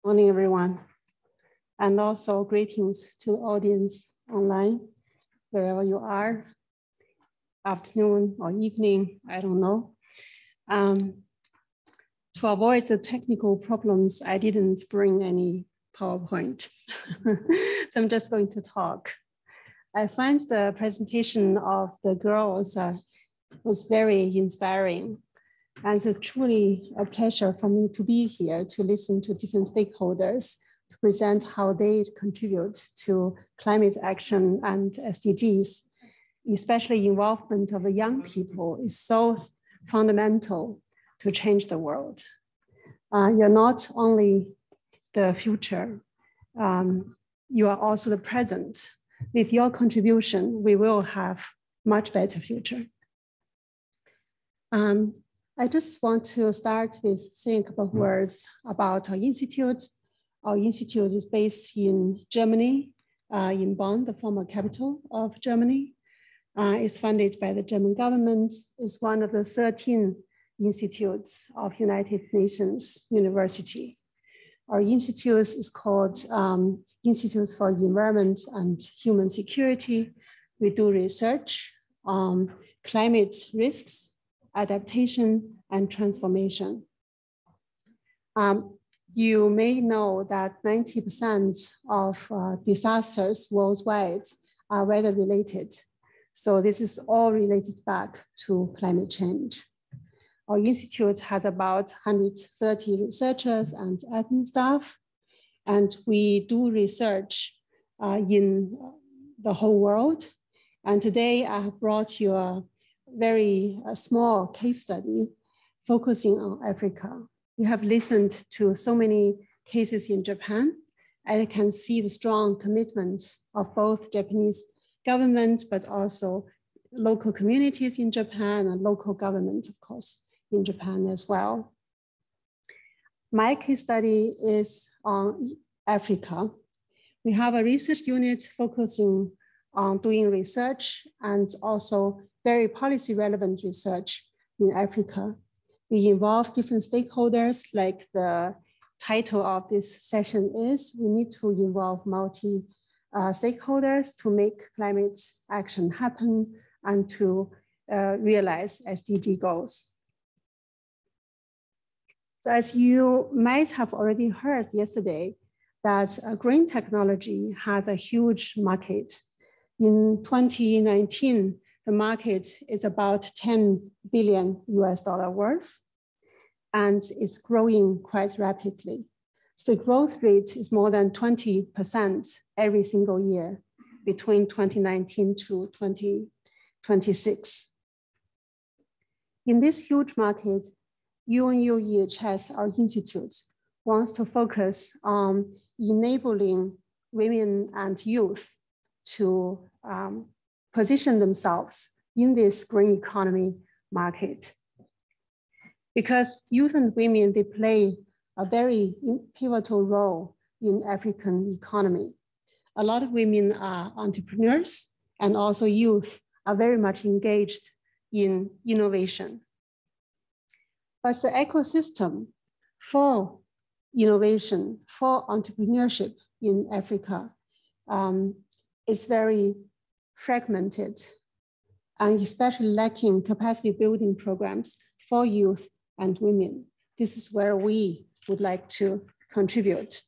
Morning, everyone, and also greetings to the audience online, wherever you are, afternoon or evening, I don't know. Um, to avoid the technical problems, I didn't bring any PowerPoint. so I'm just going to talk. I find the presentation of the girls uh, was very inspiring. And it's truly a pleasure for me to be here to listen to different stakeholders to present how they contribute to climate action and SDGs, especially involvement of the young people is so fundamental to change the world. Uh, you're not only the future, um, you are also the present. With your contribution, we will have much better future. Um, I just want to start with saying a couple of mm. words about our institute. Our institute is based in Germany, uh, in Bonn, the former capital of Germany uh, is funded by the German government, is one of the 13 institutes of United Nations University. Our institute is called um, Institute for Environment and Human Security. We do research on climate risks, adaptation, and transformation. Um, you may know that 90% of uh, disasters worldwide are weather related. So this is all related back to climate change. Our institute has about 130 researchers and admin staff, and we do research uh, in the whole world. And today I have brought you a very uh, small case study focusing on Africa. You have listened to so many cases in Japan, and I can see the strong commitment of both Japanese government, but also local communities in Japan and local government, of course, in Japan as well. My case study is on Africa. We have a research unit focusing on doing research and also very policy relevant research in Africa. We involve different stakeholders like the title of this session is, we need to involve multi uh, stakeholders to make climate action happen and to uh, realize SDG goals. So as you might have already heard yesterday, that uh, green technology has a huge market. In 2019, the market is about 10 billion US dollar worth, and it's growing quite rapidly the growth rate is more than 20% every single year between 2019 to 2026. In this huge market, UNU EHS, our institute, wants to focus on enabling women and youth to um, position themselves in this green economy market. Because youth and women, they play a very pivotal role in African economy. A lot of women are entrepreneurs and also youth are very much engaged in innovation. But the ecosystem for innovation, for entrepreneurship in Africa um, is very fragmented and especially lacking capacity building programs for youth and women. This is where we would like to contribute.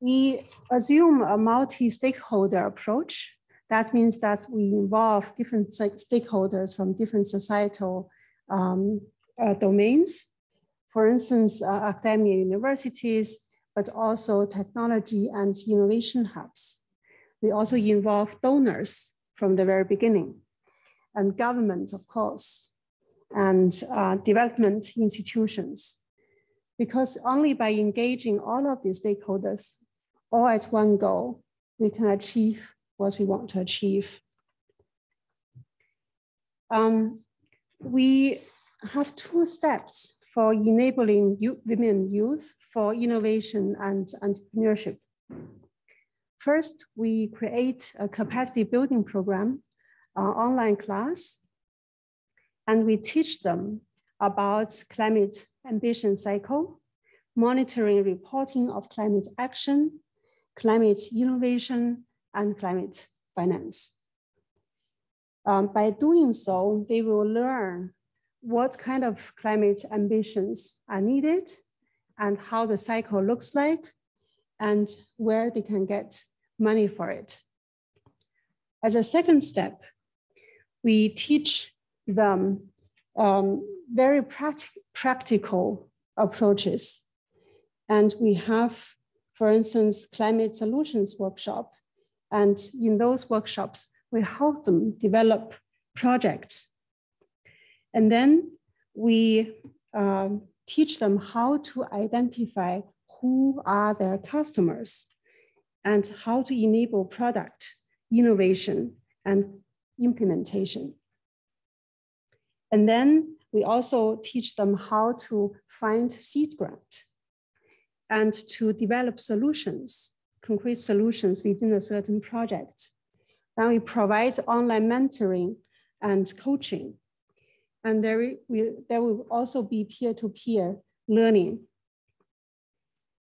We assume a multi-stakeholder approach. That means that we involve different stakeholders from different societal um, uh, domains. For instance, uh, academia universities, but also technology and innovation hubs. We also involve donors from the very beginning and government, of course and uh, development institutions. Because only by engaging all of these stakeholders all at one goal, we can achieve what we want to achieve. Um, we have two steps for enabling youth, women youth for innovation and entrepreneurship. First, we create a capacity building program, an uh, online class and we teach them about climate ambition cycle, monitoring reporting of climate action, climate innovation, and climate finance. Um, by doing so, they will learn what kind of climate ambitions are needed and how the cycle looks like and where they can get money for it. As a second step, we teach them um, very practical approaches. And we have, for instance, climate solutions workshop. And in those workshops, we help them develop projects. And then we uh, teach them how to identify who are their customers and how to enable product innovation and implementation. And then we also teach them how to find seed grant and to develop solutions, concrete solutions within a certain project. Then we provide online mentoring and coaching. And there, we, there will also be peer-to-peer -peer learning.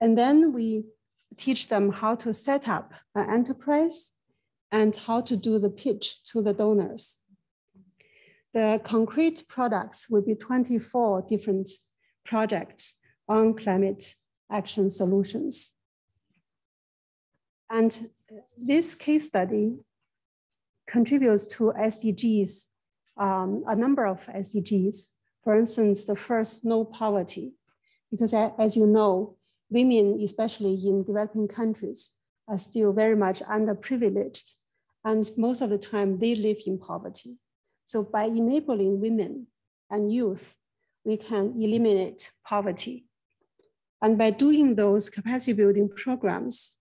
And then we teach them how to set up an enterprise and how to do the pitch to the donors. The concrete products will be 24 different projects on climate action solutions. And this case study contributes to SDGs, um, a number of SDGs. For instance, the first, no poverty, because as you know, women, especially in developing countries, are still very much underprivileged. And most of the time, they live in poverty. So by enabling women and youth, we can eliminate poverty. And by doing those capacity building programs,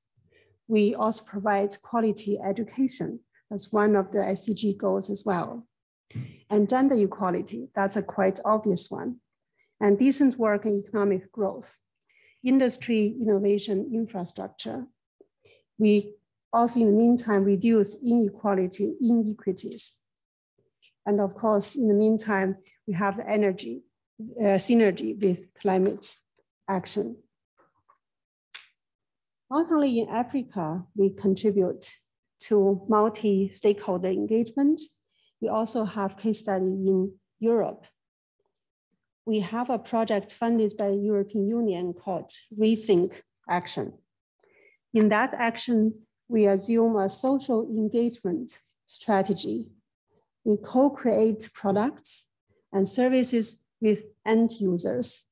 we also provide quality education. That's one of the SDG goals as well. And gender equality, that's a quite obvious one. And decent work and economic growth, industry, innovation, infrastructure. We also, in the meantime, reduce inequality, inequities and of course, in the meantime, we have the energy uh, synergy with climate action. Not only in Africa, we contribute to multi-stakeholder engagement. We also have case study in Europe. We have a project funded by European Union called Rethink Action. In that action, we assume a social engagement strategy we co-create products and services with end users.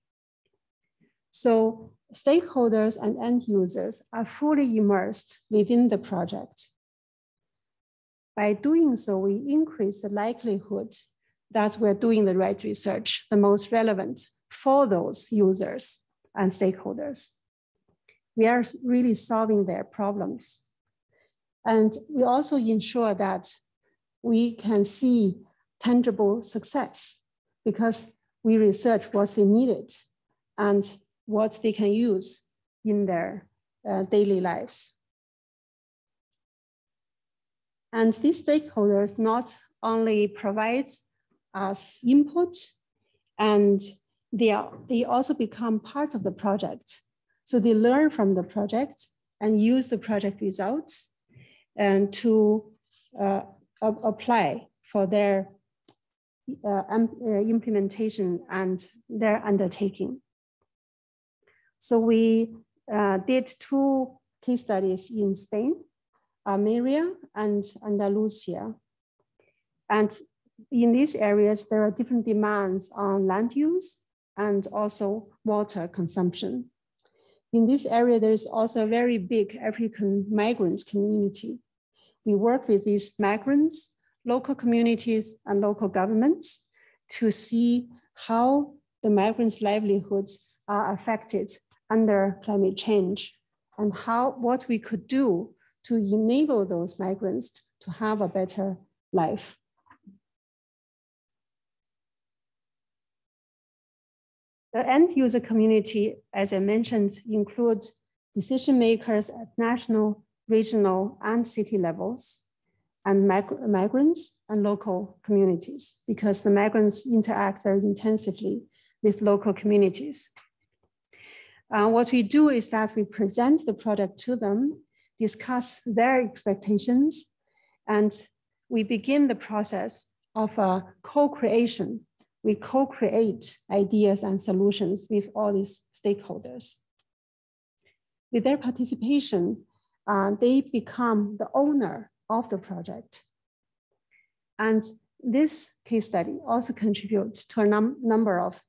So stakeholders and end users are fully immersed within the project. By doing so, we increase the likelihood that we're doing the right research, the most relevant for those users and stakeholders. We are really solving their problems. And we also ensure that we can see tangible success because we research what they needed and what they can use in their uh, daily lives. And these stakeholders not only provide us input, and they, are, they also become part of the project. So they learn from the project and use the project results and to uh, apply for their uh, um, uh, implementation and their undertaking. So we uh, did two case studies in Spain, Almeria and Andalusia. And in these areas, there are different demands on land use and also water consumption. In this area, there is also a very big African migrant community we work with these migrants, local communities, and local governments to see how the migrants' livelihoods are affected under climate change and how what we could do to enable those migrants to have a better life. The end user community, as I mentioned, includes decision makers at national, regional and city levels, and mig migrants and local communities, because the migrants interact very intensively with local communities. Uh, what we do is that we present the product to them, discuss their expectations, and we begin the process of uh, co-creation. We co-create ideas and solutions with all these stakeholders. With their participation, uh, they become the owner of the project. And this case study also contributes to a num number of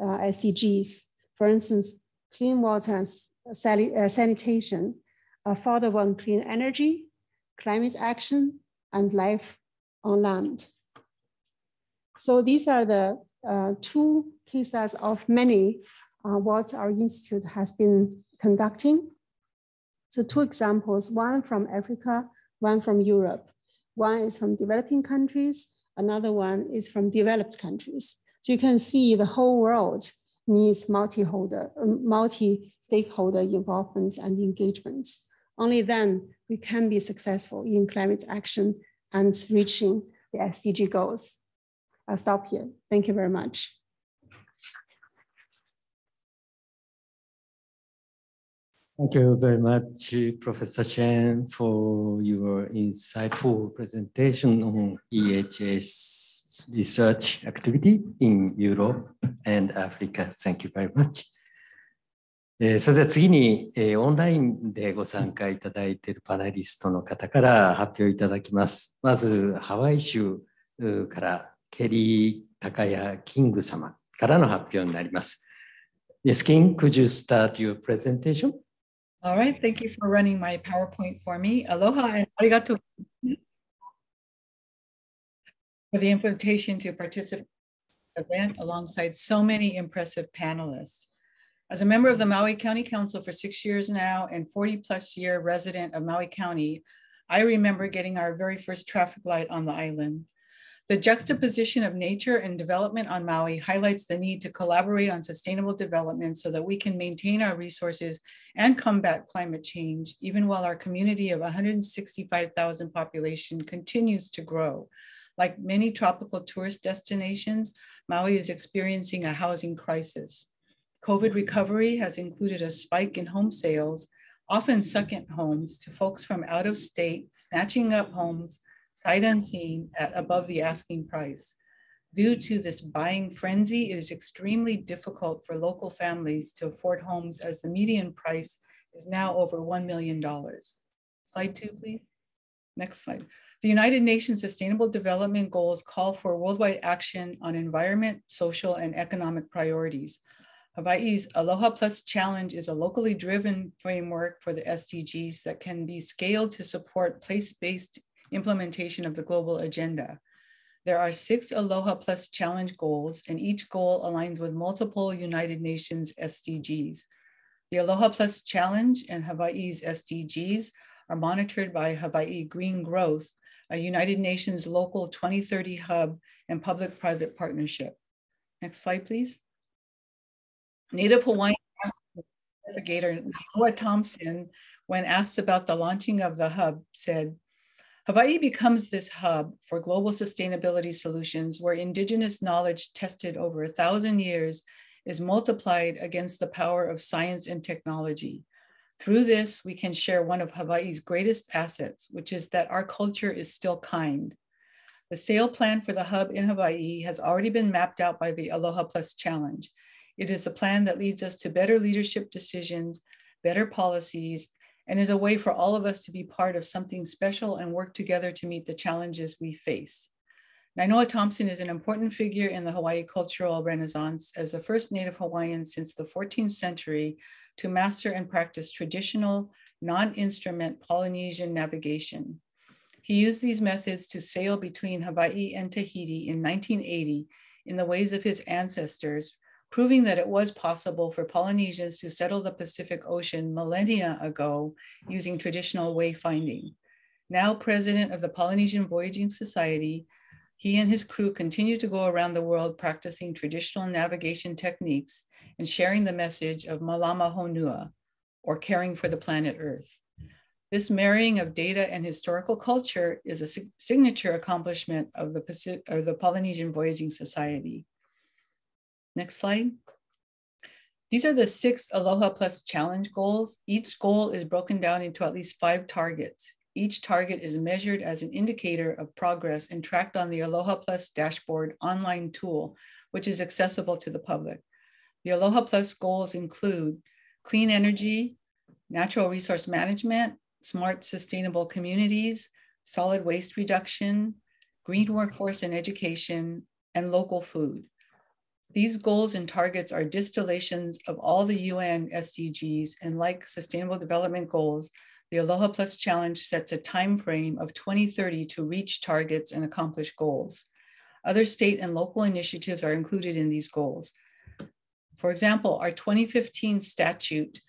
uh, SDGs, for instance, clean water and san uh, sanitation, affordable and clean energy, climate action, and life on land. So these are the uh, two cases of many uh, what our institute has been conducting. So two examples, one from Africa, one from Europe. One is from developing countries, another one is from developed countries. So you can see the whole world needs multi-holder, um, multi-stakeholder involvements and engagements. Only then we can be successful in climate action and reaching the SDG goals. I'll stop here. Thank you very much. Thank you very much, Professor Chen, for your insightful presentation on EHS research activity in Europe and Africa. Thank you very much. えー、それでは次に、えー、オンラインでご参加いただいているパネリストの方から発表いただきます。まず、ハワイ州からケリー・タカヤ・キング様からの発表になります。Yes, King, could you start your presentation? All right, thank you for running my PowerPoint for me. Aloha and arigato for the invitation to participate in this event alongside so many impressive panelists. As a member of the Maui County Council for six years now and 40 plus year resident of Maui County, I remember getting our very first traffic light on the island. The juxtaposition of nature and development on Maui highlights the need to collaborate on sustainable development so that we can maintain our resources and combat climate change, even while our community of 165,000 population continues to grow. Like many tropical tourist destinations, Maui is experiencing a housing crisis. COVID recovery has included a spike in home sales, often second homes to folks from out of state, snatching up homes sight unseen at above the asking price. Due to this buying frenzy, it is extremely difficult for local families to afford homes as the median price is now over $1 million. Slide two, please. Next slide. The United Nations Sustainable Development Goals call for worldwide action on environment, social, and economic priorities. Hawaii's Aloha Plus Challenge is a locally driven framework for the SDGs that can be scaled to support place based implementation of the global agenda. There are six Aloha Plus Challenge goals, and each goal aligns with multiple United Nations SDGs. The Aloha Plus Challenge and Hawaii's SDGs are monitored by Hawaii Green Growth, a United Nations local 2030 hub and public private partnership. Next slide, please. Native Hawaiian investigator Noah Thompson, when asked about the launching of the hub, said, Hawaii becomes this hub for global sustainability solutions where indigenous knowledge tested over a thousand years is multiplied against the power of science and technology. Through this, we can share one of Hawaii's greatest assets, which is that our culture is still kind. The sale plan for the hub in Hawaii has already been mapped out by the Aloha Plus Challenge. It is a plan that leads us to better leadership decisions, better policies, and is a way for all of us to be part of something special and work together to meet the challenges we face. Nainoa Thompson is an important figure in the Hawaii cultural renaissance as the first Native Hawaiian since the 14th century to master and practice traditional, non-instrument Polynesian navigation. He used these methods to sail between Hawaii and Tahiti in 1980 in the ways of his ancestors proving that it was possible for Polynesians to settle the Pacific Ocean millennia ago using traditional wayfinding. Now president of the Polynesian Voyaging Society, he and his crew continue to go around the world practicing traditional navigation techniques and sharing the message of Malama Honua, or caring for the planet Earth. This marrying of data and historical culture is a signature accomplishment of the, Pacific, or the Polynesian Voyaging Society. Next slide. These are the six Aloha Plus challenge goals. Each goal is broken down into at least five targets. Each target is measured as an indicator of progress and tracked on the Aloha Plus dashboard online tool, which is accessible to the public. The Aloha Plus goals include clean energy, natural resource management, smart sustainable communities, solid waste reduction, green workforce and education, and local food. These goals and targets are distillations of all the UN SDGs and like sustainable development goals, the Aloha Plus Challenge sets a time frame of 2030 to reach targets and accomplish goals. Other state and local initiatives are included in these goals. For example, our 2015 statute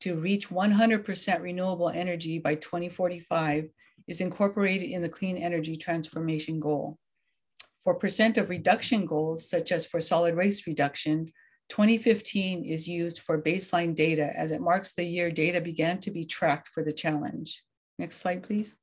to reach 100% renewable energy by 2045 is incorporated in the Clean Energy Transformation Goal. For percent of reduction goals, such as for solid waste reduction, 2015 is used for baseline data as it marks the year data began to be tracked for the challenge. Next slide, please.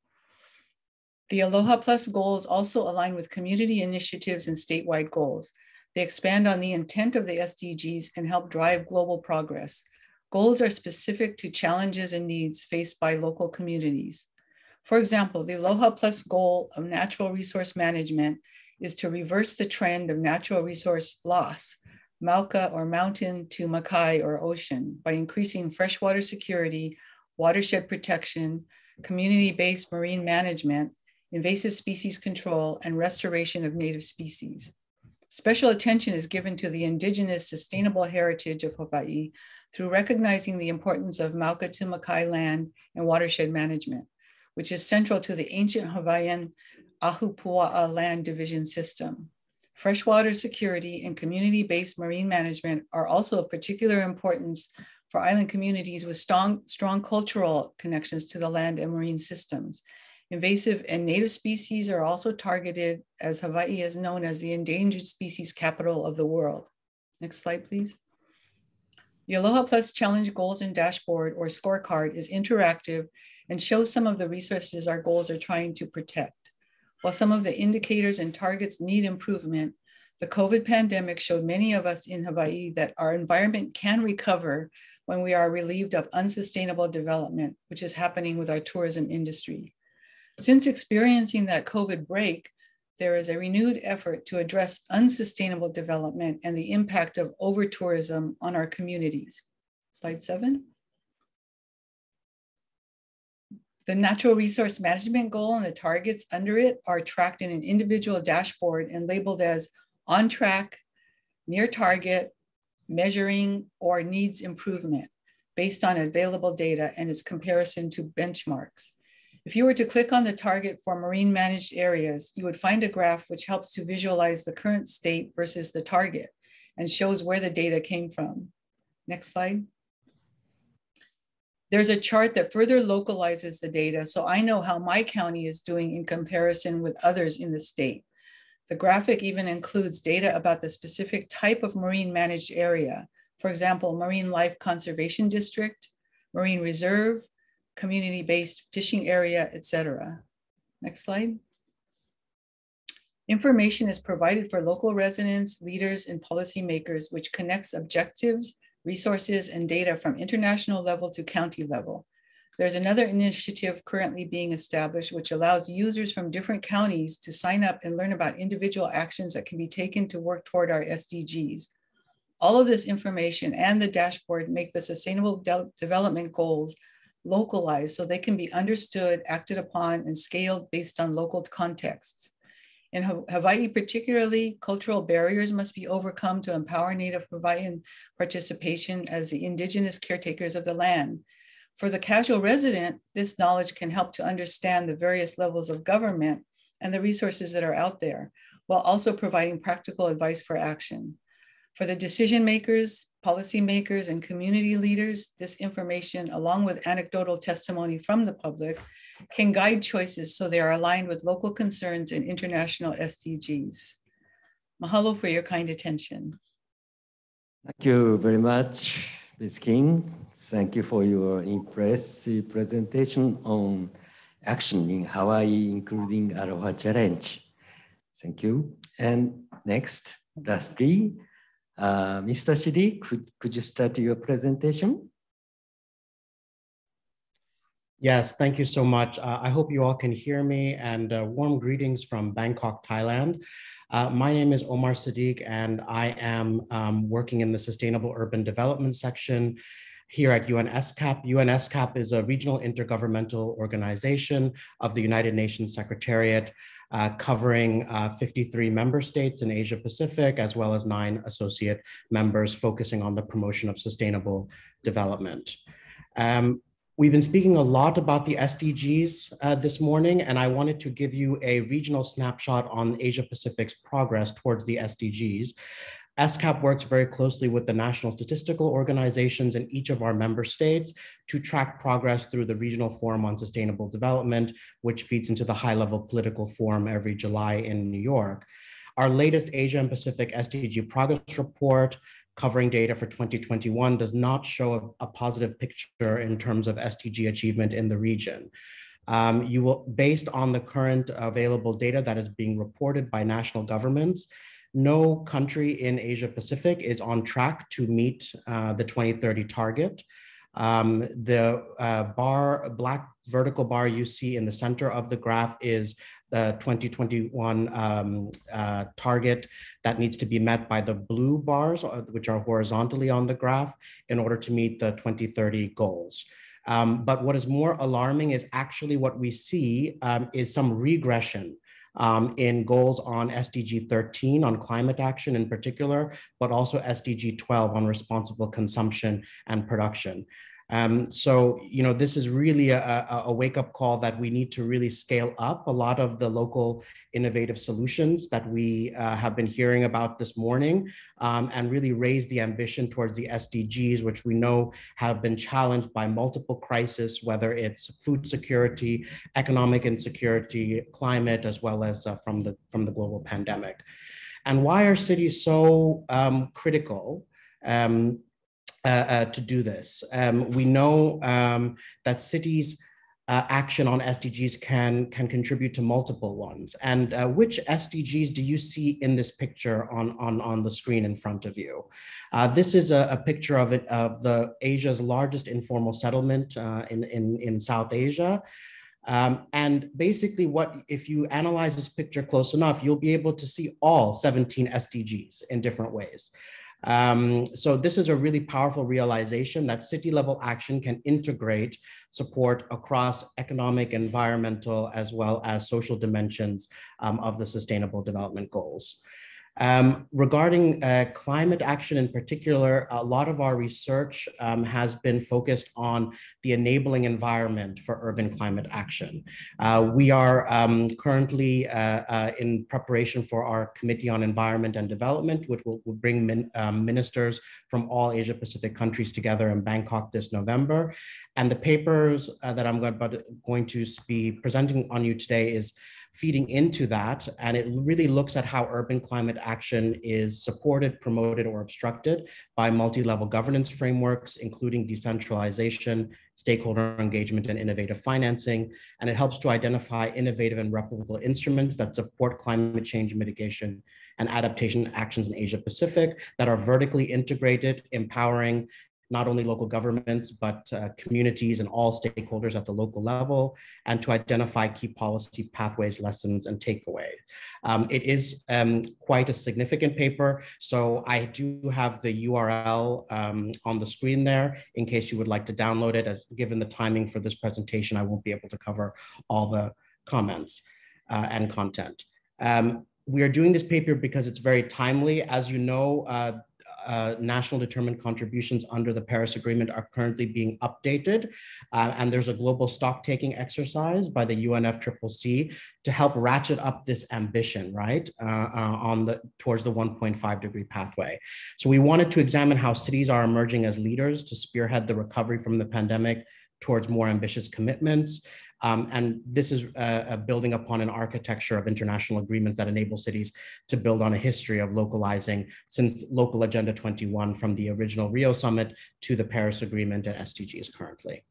The Aloha Plus goals also align with community initiatives and statewide goals. They expand on the intent of the SDGs and help drive global progress. Goals are specific to challenges and needs faced by local communities. For example, the Aloha Plus goal of natural resource management is to reverse the trend of natural resource loss, Malka or mountain to Makai or ocean, by increasing freshwater security, watershed protection, community-based marine management, invasive species control, and restoration of native species. Special attention is given to the indigenous sustainable heritage of Hawaii through recognizing the importance of Mauka to Makai land and watershed management, which is central to the ancient Hawaiian Ahupua'a land division system. Freshwater security and community-based marine management are also of particular importance for island communities with strong, strong cultural connections to the land and marine systems. Invasive and native species are also targeted as Hawaii is known as the endangered species capital of the world. Next slide, please. The Aloha Plus Challenge Goals and Dashboard or scorecard is interactive and shows some of the resources our goals are trying to protect. While some of the indicators and targets need improvement, the COVID pandemic showed many of us in Hawaii that our environment can recover when we are relieved of unsustainable development, which is happening with our tourism industry. Since experiencing that COVID break, there is a renewed effort to address unsustainable development and the impact of over tourism on our communities. Slide seven. The natural resource management goal and the targets under it are tracked in an individual dashboard and labeled as on track, near target, measuring, or needs improvement based on available data and its comparison to benchmarks. If you were to click on the target for marine managed areas, you would find a graph which helps to visualize the current state versus the target and shows where the data came from. Next slide. There's a chart that further localizes the data so I know how my county is doing in comparison with others in the state. The graphic even includes data about the specific type of marine managed area. For example, Marine Life Conservation District, Marine Reserve, community-based fishing area, etc. Next slide. Information is provided for local residents, leaders, and policymakers, which connects objectives resources and data from international level to county level. There's another initiative currently being established which allows users from different counties to sign up and learn about individual actions that can be taken to work toward our SDGs. All of this information and the dashboard make the sustainable de development goals localized so they can be understood, acted upon, and scaled based on local contexts. In Hawaii, particularly, cultural barriers must be overcome to empower Native Hawaiian participation as the indigenous caretakers of the land. For the casual resident, this knowledge can help to understand the various levels of government and the resources that are out there, while also providing practical advice for action. For the decision makers, policymakers, and community leaders, this information, along with anecdotal testimony from the public, can guide choices so they are aligned with local concerns and international SDGs. Mahalo for your kind attention. Thank you very much, Ms. King. Thank you for your impressive presentation on action in Hawaii, including Aloha Challenge. Thank you. And next, lastly, uh, Mr. Shidi, could, could you start your presentation? Yes, thank you so much. Uh, I hope you all can hear me and uh, warm greetings from Bangkok, Thailand. Uh, my name is Omar Sadiq and I am um, working in the Sustainable Urban Development section here at UNSCAP. UNSCAP is a regional intergovernmental organization of the United Nations Secretariat uh, covering uh, 53 member states in Asia Pacific, as well as nine associate members focusing on the promotion of sustainable development. Um, We've been speaking a lot about the SDGs uh, this morning, and I wanted to give you a regional snapshot on Asia Pacific's progress towards the SDGs. SCAP works very closely with the national statistical organizations in each of our member states to track progress through the Regional Forum on Sustainable Development, which feeds into the high level political forum every July in New York. Our latest Asia and Pacific SDG progress report covering data for 2021 does not show a, a positive picture in terms of SDG achievement in the region. Um, you will, based on the current available data that is being reported by national governments, no country in Asia Pacific is on track to meet uh, the 2030 target. Um, the uh, bar, black vertical bar you see in the center of the graph is the 2021 um, uh, target that needs to be met by the blue bars, uh, which are horizontally on the graph, in order to meet the 2030 goals. Um, but what is more alarming is actually what we see um, is some regression um, in goals on SDG 13 on climate action in particular, but also SDG 12 on responsible consumption and production. Um, so, you know, this is really a, a wake up call that we need to really scale up a lot of the local innovative solutions that we uh, have been hearing about this morning um, and really raise the ambition towards the SDGs, which we know have been challenged by multiple crises, whether it's food security, economic insecurity, climate, as well as uh, from, the, from the global pandemic. And why are cities so um, critical? Um, uh, uh, to do this. Um, we know um, that cities uh, action on SDGs can, can contribute to multiple ones. And uh, which SDGs do you see in this picture on, on, on the screen in front of you? Uh, this is a, a, picture of, it, of the Asia's largest informal settlement uh, in, in, in South Asia. Um, and basically what, if you analyze this picture close enough, you'll be able to see all 17 SDGs in different ways. Um, so this is a really powerful realization that city level action can integrate support across economic, environmental, as well as social dimensions um, of the sustainable development goals. Um, regarding uh, climate action in particular, a lot of our research um, has been focused on the enabling environment for urban climate action. Uh, we are um, currently uh, uh in preparation for our Committee on Environment and Development, which will, will bring min, um, ministers from all Asia Pacific countries together in Bangkok this November. And the papers uh, that I'm going to be presenting on you today is feeding into that. And it really looks at how urban climate action is supported, promoted, or obstructed by multi level governance frameworks, including decentralization, stakeholder engagement, and innovative financing. And it helps to identify innovative and replicable instruments that support climate change mitigation and adaptation actions in Asia Pacific that are vertically integrated, empowering, not only local governments, but uh, communities and all stakeholders at the local level, and to identify key policy pathways, lessons, and takeaways. Um, it is um, quite a significant paper, so I do have the URL um, on the screen there in case you would like to download it. As given the timing for this presentation, I won't be able to cover all the comments uh, and content um, we are doing this paper because it's very timely. As you know, uh, uh, national determined contributions under the Paris Agreement are currently being updated. Uh, and there's a global stock taking exercise by the UNFCCC to help ratchet up this ambition, right, uh, uh on the towards the 1.5 degree pathway. So we wanted to examine how cities are emerging as leaders to spearhead the recovery from the pandemic towards more ambitious commitments. Um, and this is uh, uh, building upon an architecture of international agreements that enable cities to build on a history of localizing since local agenda 21 from the original Rio summit to the Paris agreement and SDGs currently.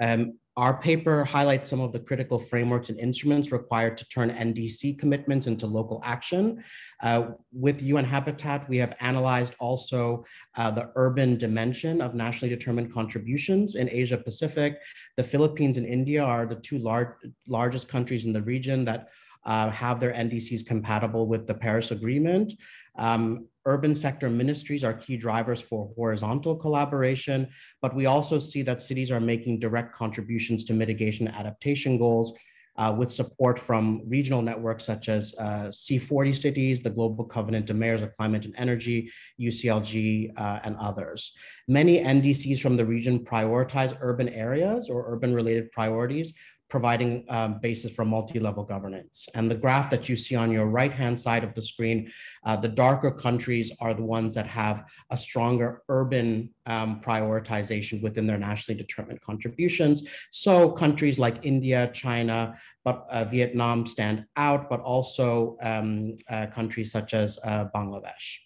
Um, our paper highlights some of the critical frameworks and instruments required to turn NDC commitments into local action. Uh, with UN Habitat, we have analyzed also uh, the urban dimension of nationally determined contributions in Asia Pacific. The Philippines and India are the two lar largest countries in the region that uh, have their NDCs compatible with the Paris Agreement. Um, Urban sector ministries are key drivers for horizontal collaboration, but we also see that cities are making direct contributions to mitigation adaptation goals uh, with support from regional networks such as uh, C40 cities, the Global Covenant of Mayors of Climate and Energy, UCLG, uh, and others. Many NDCs from the region prioritize urban areas or urban related priorities providing um, basis for multi-level governance. And the graph that you see on your right-hand side of the screen, uh, the darker countries are the ones that have a stronger urban um, prioritization within their nationally determined contributions. So countries like India, China, but uh, Vietnam stand out, but also um, uh, countries such as uh, Bangladesh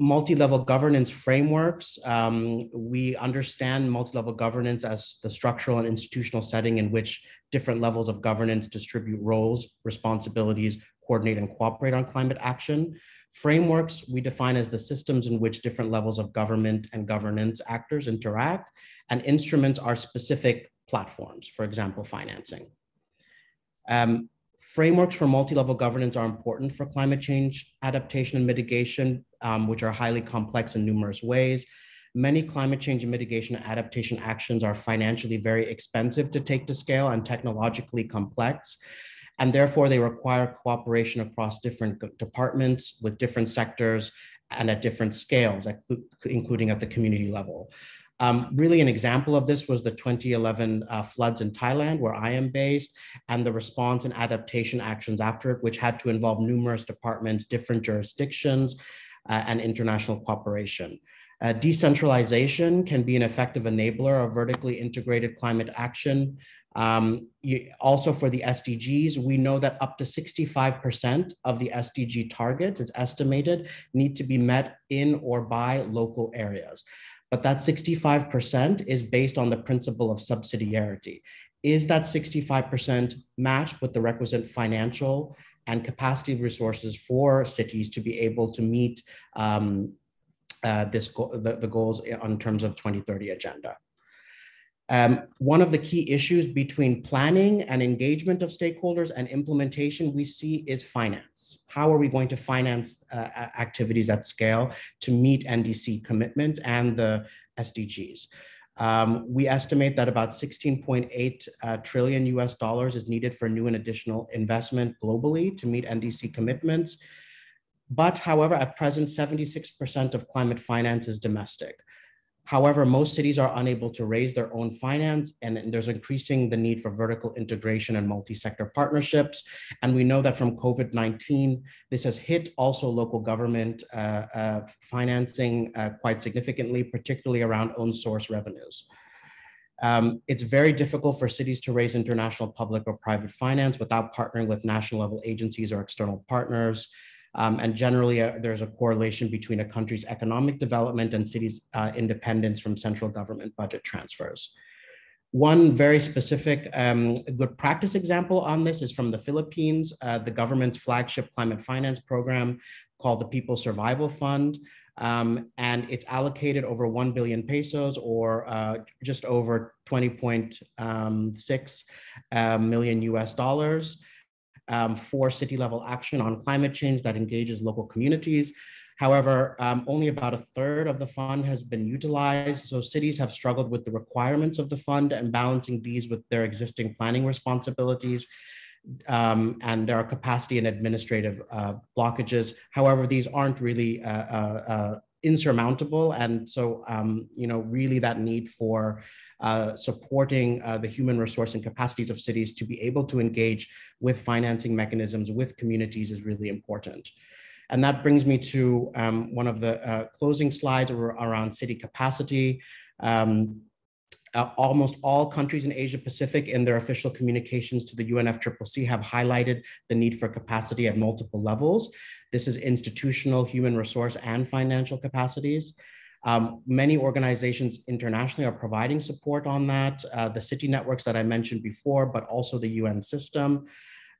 multi-level governance frameworks. Um, we understand multi-level governance as the structural and institutional setting in which different levels of governance distribute roles, responsibilities, coordinate and cooperate on climate action. Frameworks we define as the systems in which different levels of government and governance actors interact, and instruments are specific platforms, for example, financing. Um, frameworks for multi-level governance are important for climate change adaptation and mitigation um, which are highly complex in numerous ways. Many climate change mitigation adaptation actions are financially very expensive to take to scale and technologically complex. And therefore, they require cooperation across different departments with different sectors and at different scales, including at the community level. Um, really, an example of this was the 2011 uh, floods in Thailand, where I am based, and the response and adaptation actions after it, which had to involve numerous departments, different jurisdictions, uh, and international cooperation. Uh, decentralization can be an effective enabler of vertically integrated climate action. Um, you, also for the SDGs, we know that up to 65% of the SDG targets, it's estimated, need to be met in or by local areas. But that 65% is based on the principle of subsidiarity. Is that 65% matched with the requisite financial and capacity of resources for cities to be able to meet um, uh, this go the, the, goals on terms of 2030 agenda. Um, one of the key issues between planning and engagement of stakeholders and implementation we see is finance. How are we going to finance uh, activities at scale to meet NDC commitments and the SDGs? Um, we estimate that about 16.8 uh, trillion US dollars is needed for new and additional investment globally to meet NDC commitments. But however, at present, 76% of climate finance is domestic. However, most cities are unable to raise their own finance, and there's increasing the need for vertical integration and multi sector partnerships. And we know that from COVID 19, this has hit also local government uh, uh, financing uh, quite significantly, particularly around own source revenues. Um, it's very difficult for cities to raise international public or private finance without partnering with national level agencies or external partners. Um, and generally, uh, there's a correlation between a country's economic development and cities' uh, independence from central government budget transfers. One very specific um, good practice example on this is from the Philippines, uh, the government's flagship climate finance program called the People's Survival Fund. Um, and it's allocated over 1 billion pesos or uh, just over 20.6 um, uh, million US dollars um, for city level action on climate change that engages local communities. However, um, only about a third of the fund has been utilized. So cities have struggled with the requirements of the fund and balancing these with their existing planning responsibilities. Um, and there are capacity and administrative uh, blockages. However, these aren't really uh, uh, uh insurmountable. And so, um, you know, really that need for uh, supporting uh, the human resource and capacities of cities to be able to engage with financing mechanisms with communities is really important. And that brings me to um, one of the uh, closing slides around city capacity. Um, uh, almost all countries in Asia Pacific in their official communications to the UNFCCC have highlighted the need for capacity at multiple levels. This is institutional, human resource, and financial capacities. Um, many organizations internationally are providing support on that, uh, the city networks that I mentioned before, but also the UN system.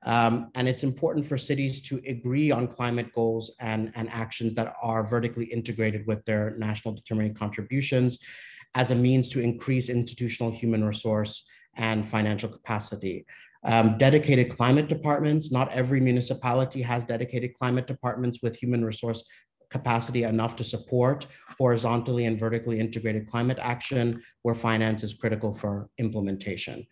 Um, and it's important for cities to agree on climate goals and, and actions that are vertically integrated with their national determining contributions as a means to increase institutional human resource and financial capacity. Um, dedicated climate departments, not every municipality has dedicated climate departments with human resource capacity enough to support horizontally and vertically integrated climate action where finance is critical for implementation.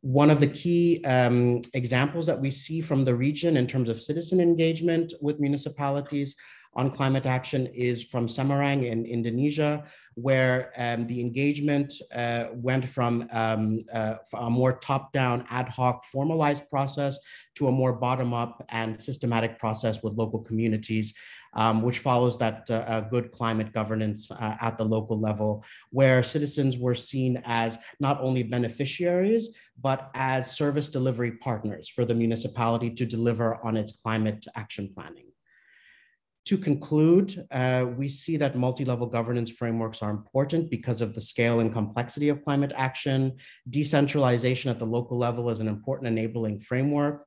One of the key um, examples that we see from the region in terms of citizen engagement with municipalities on climate action is from Semarang in Indonesia, where um, the engagement uh, went from um, uh, a more top-down, ad hoc, formalized process to a more bottom-up and systematic process with local communities um, which follows that uh, uh, good climate governance uh, at the local level, where citizens were seen as not only beneficiaries, but as service delivery partners for the municipality to deliver on its climate action planning. To conclude, uh, we see that multi-level governance frameworks are important because of the scale and complexity of climate action. Decentralization at the local level is an important enabling framework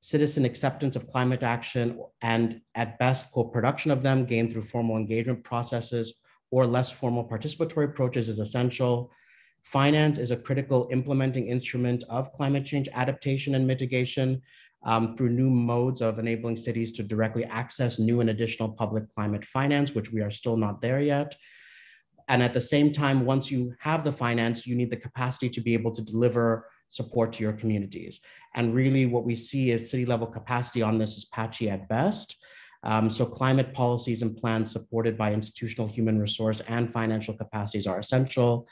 citizen acceptance of climate action and at best co-production of them gained through formal engagement processes or less formal participatory approaches is essential. Finance is a critical implementing instrument of climate change adaptation and mitigation um, through new modes of enabling cities to directly access new and additional public climate finance, which we are still not there yet. And at the same time, once you have the finance, you need the capacity to be able to deliver support to your communities. And really what we see is city level capacity on this is patchy at best. Um, so climate policies and plans supported by institutional human resource and financial capacities are essential.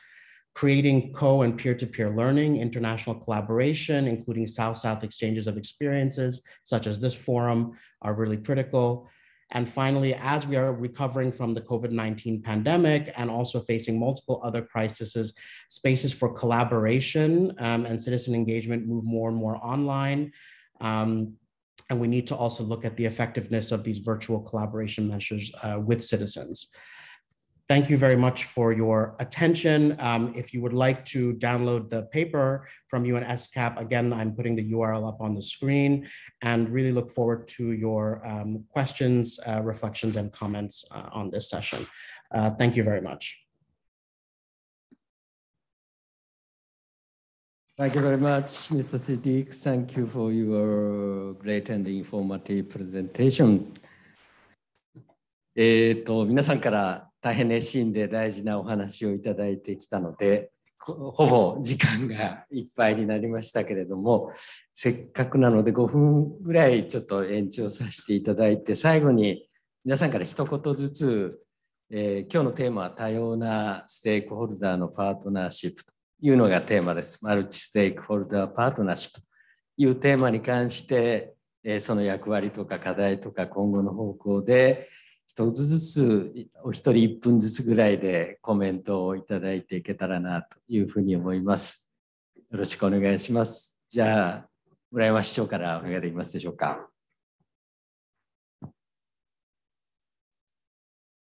Creating co and peer to peer learning, international collaboration, including South South exchanges of experiences, such as this forum, are really critical. And finally, as we are recovering from the COVID 19 pandemic and also facing multiple other crises, spaces for collaboration um, and citizen engagement move more and more online. Um, and we need to also look at the effectiveness of these virtual collaboration measures uh, with citizens. Thank you very much for your attention. Um, if you would like to download the paper from UNSCAP, again, I'm putting the URL up on the screen and really look forward to your um, questions, uh, reflections, and comments uh, on this session. Uh, thank you very much. Thank you very much, Mr. Siddiq. Thank you for your great and informative presentation. えっと、皆さんから eh, 大変熱心で大事なお話をいただいてきたので、ほぼ時間がいっぱいになりましたけれども、せっかくなので5分ぐらいちょっと延長させていただいて、最後に皆さんから一言ずつ、えー、今日のテーマは多様なステークホルダーのパートナーシップというのがテーマです。マルチステークホルダーパートナーシップというテーマに関して、えー、その役割とか課題とか今後の方向で、一つずつお一人1分ずつぐらいでコメントをいただいていけたらなというふうに思います。よろしくお願いします。じゃあ、村山市長からお願いできますでしょうか。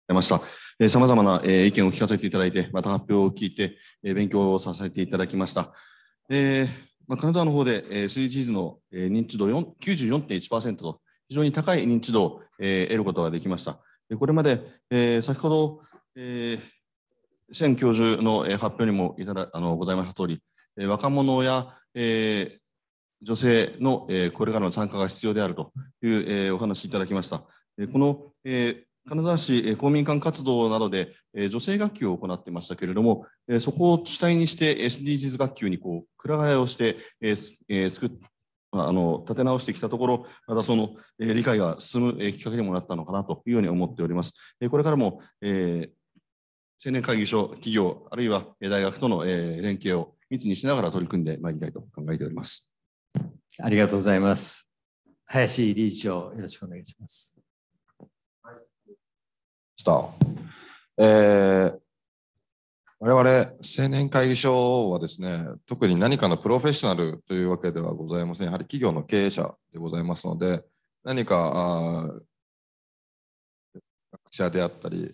ました。さまざまな、えー、意見を聞かせていただいて、また発表を聞いて、えー、勉強をさせていただきました。えーまあ、金沢の方で、え SDGs の、え認知度94.1%と非常に高い認知度を、えー、得ることができました。これまで、えー、先ほど、えー、千教授の発表にもいただあのございました通り、え若者や、えー、女性の、えー、これからの参加が必要であるという、えー、お話いただきました。えこの、えー金沢市公民館活動などで女性学級を行ってましたけれども、そこを主体にして SDGs 学級にこう、くら替えをして作まあ、あの立て直してきたところ、またその、えー、理解が進む、えー、きっかけでもなったのかなというように思っております。えー、これからも、えー、青年会議所、企業、あるいは大学との、えー、連携を密にしながら取り組んでまいりたいと考えております。ありがとうございます。林理事長、よろしくお願いします。スター、えー我々青年会議所はですね、特に何かのプロフェッショナルというわけではございません。やはり企業の経営者でございますので、何か学者であったり、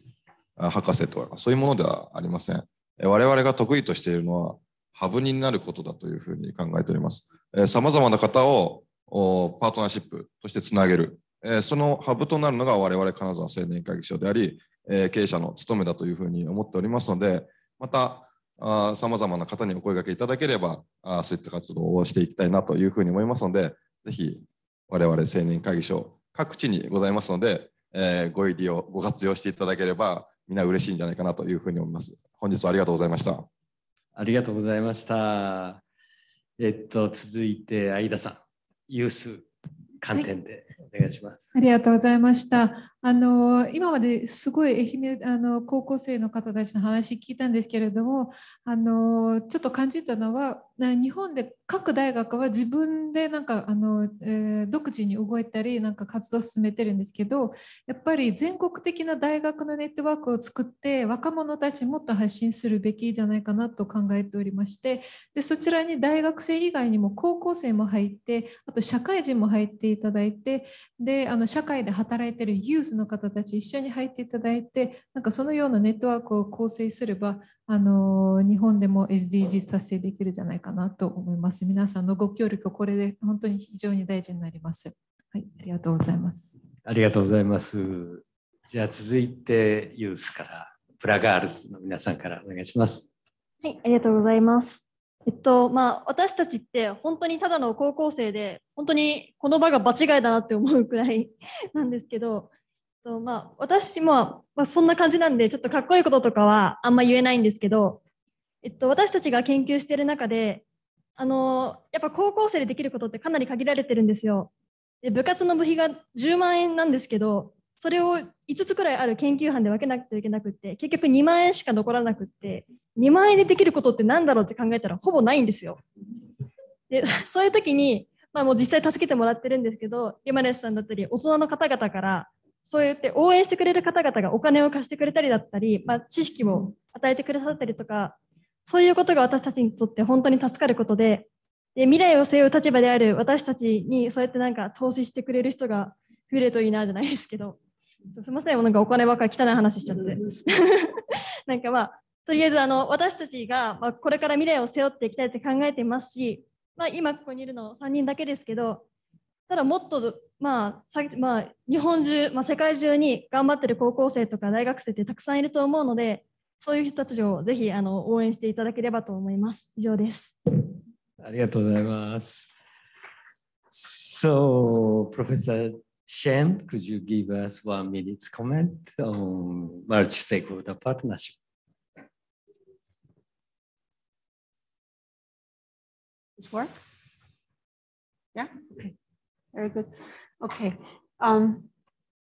博士とか、そういうものではありません。我々が得意としているのは、ハブになることだというふうに考えております。さまざまな方をパートナーシップとしてつなげる。そのハブとなるのが我々金沢青年会議所であり、経営者の務めだというふうに思っておりますので、また、さまざまな方にお声がけいただければあ、そういった活動をしていきたいなというふうに思いますので、ぜひ我々青年会議所各地にございますので、えー、ご入りをご活用していただければ、みんな嬉しいんじゃないかなというふうに思います。本日はありがとうございました。ありがとうございました。えっと、続いて、相田さん、ユース観点でお願いします、はい、ありがとうございました。あの今まですごい愛媛あの高校生の方たちの話聞いたんですけれどもあのちょっと感じたのは日本で各大学は自分でなんかあの、えー、独自に動いたりなんか活動を進めてるんですけどやっぱり全国的な大学のネットワークを作って若者たちもっと発信するべきじゃないかなと考えておりましてでそちらに大学生以外にも高校生も入ってあと社会人も入っていただいてであの社会で働いてるユーススの方たち一緒に入っていただいてなんかそのようなネットワークを構成すればあの日本でも SDGs 達成できるんじゃないかなと思います皆さんのご協力これで本当に非常に大事になりますはいありがとうございますありがとうございますじゃあ続いてユースからプラガールズの皆さんからお願いしますはいありがとうございますえっとまあ、私たちって本当にただの高校生で本当にこの場が場違いだなって思うくらいなんですけどとまあ、私も、まあ、そんな感じなんで、ちょっとかっこいいこととかはあんま言えないんですけど、えっと、私たちが研究している中で、あのやっぱ高校生でできることってかなり限られてるんですよ。で部活の部費が10万円なんですけど、それを5つくらいある研究班で分けなくてはいけなくて、結局2万円しか残らなくって、2万円でできることって何だろうって考えたらほぼないんですよ。で、そういう時に、まあもう実際助けてもらってるんですけど、山根さんだったり、大人の方々から、そうやって応援してくれる方々がお金を貸してくれたりだったり、まあ、知識を与えてくださったりとか、そういうことが私たちにとって本当に助かることで、で未来を背負う立場である私たちにそうやってなんか投資してくれる人が増えるといいなじゃないですけど、すみません、なんかお金ばっかり汚い話しちゃって。なんかまあ、とりあえずあの私たちが、まこれから未来を背負っていきたいって考えてますし、まあ、今ここにいるの3人だけですけど、ただもっと、まあまあ、日本中、まあ、世界中に頑張ってる高校生とか大学生ってたくさんいると思うのでそういう人たちをぜひあの応援していただければと思います。以上です。ありがとうございます。So, Professor Shen, could you give us one minute s comment on m a r c h s t a k e h o l d e r partnership? This work? Yeah? Okay. Very good. Okay. Um,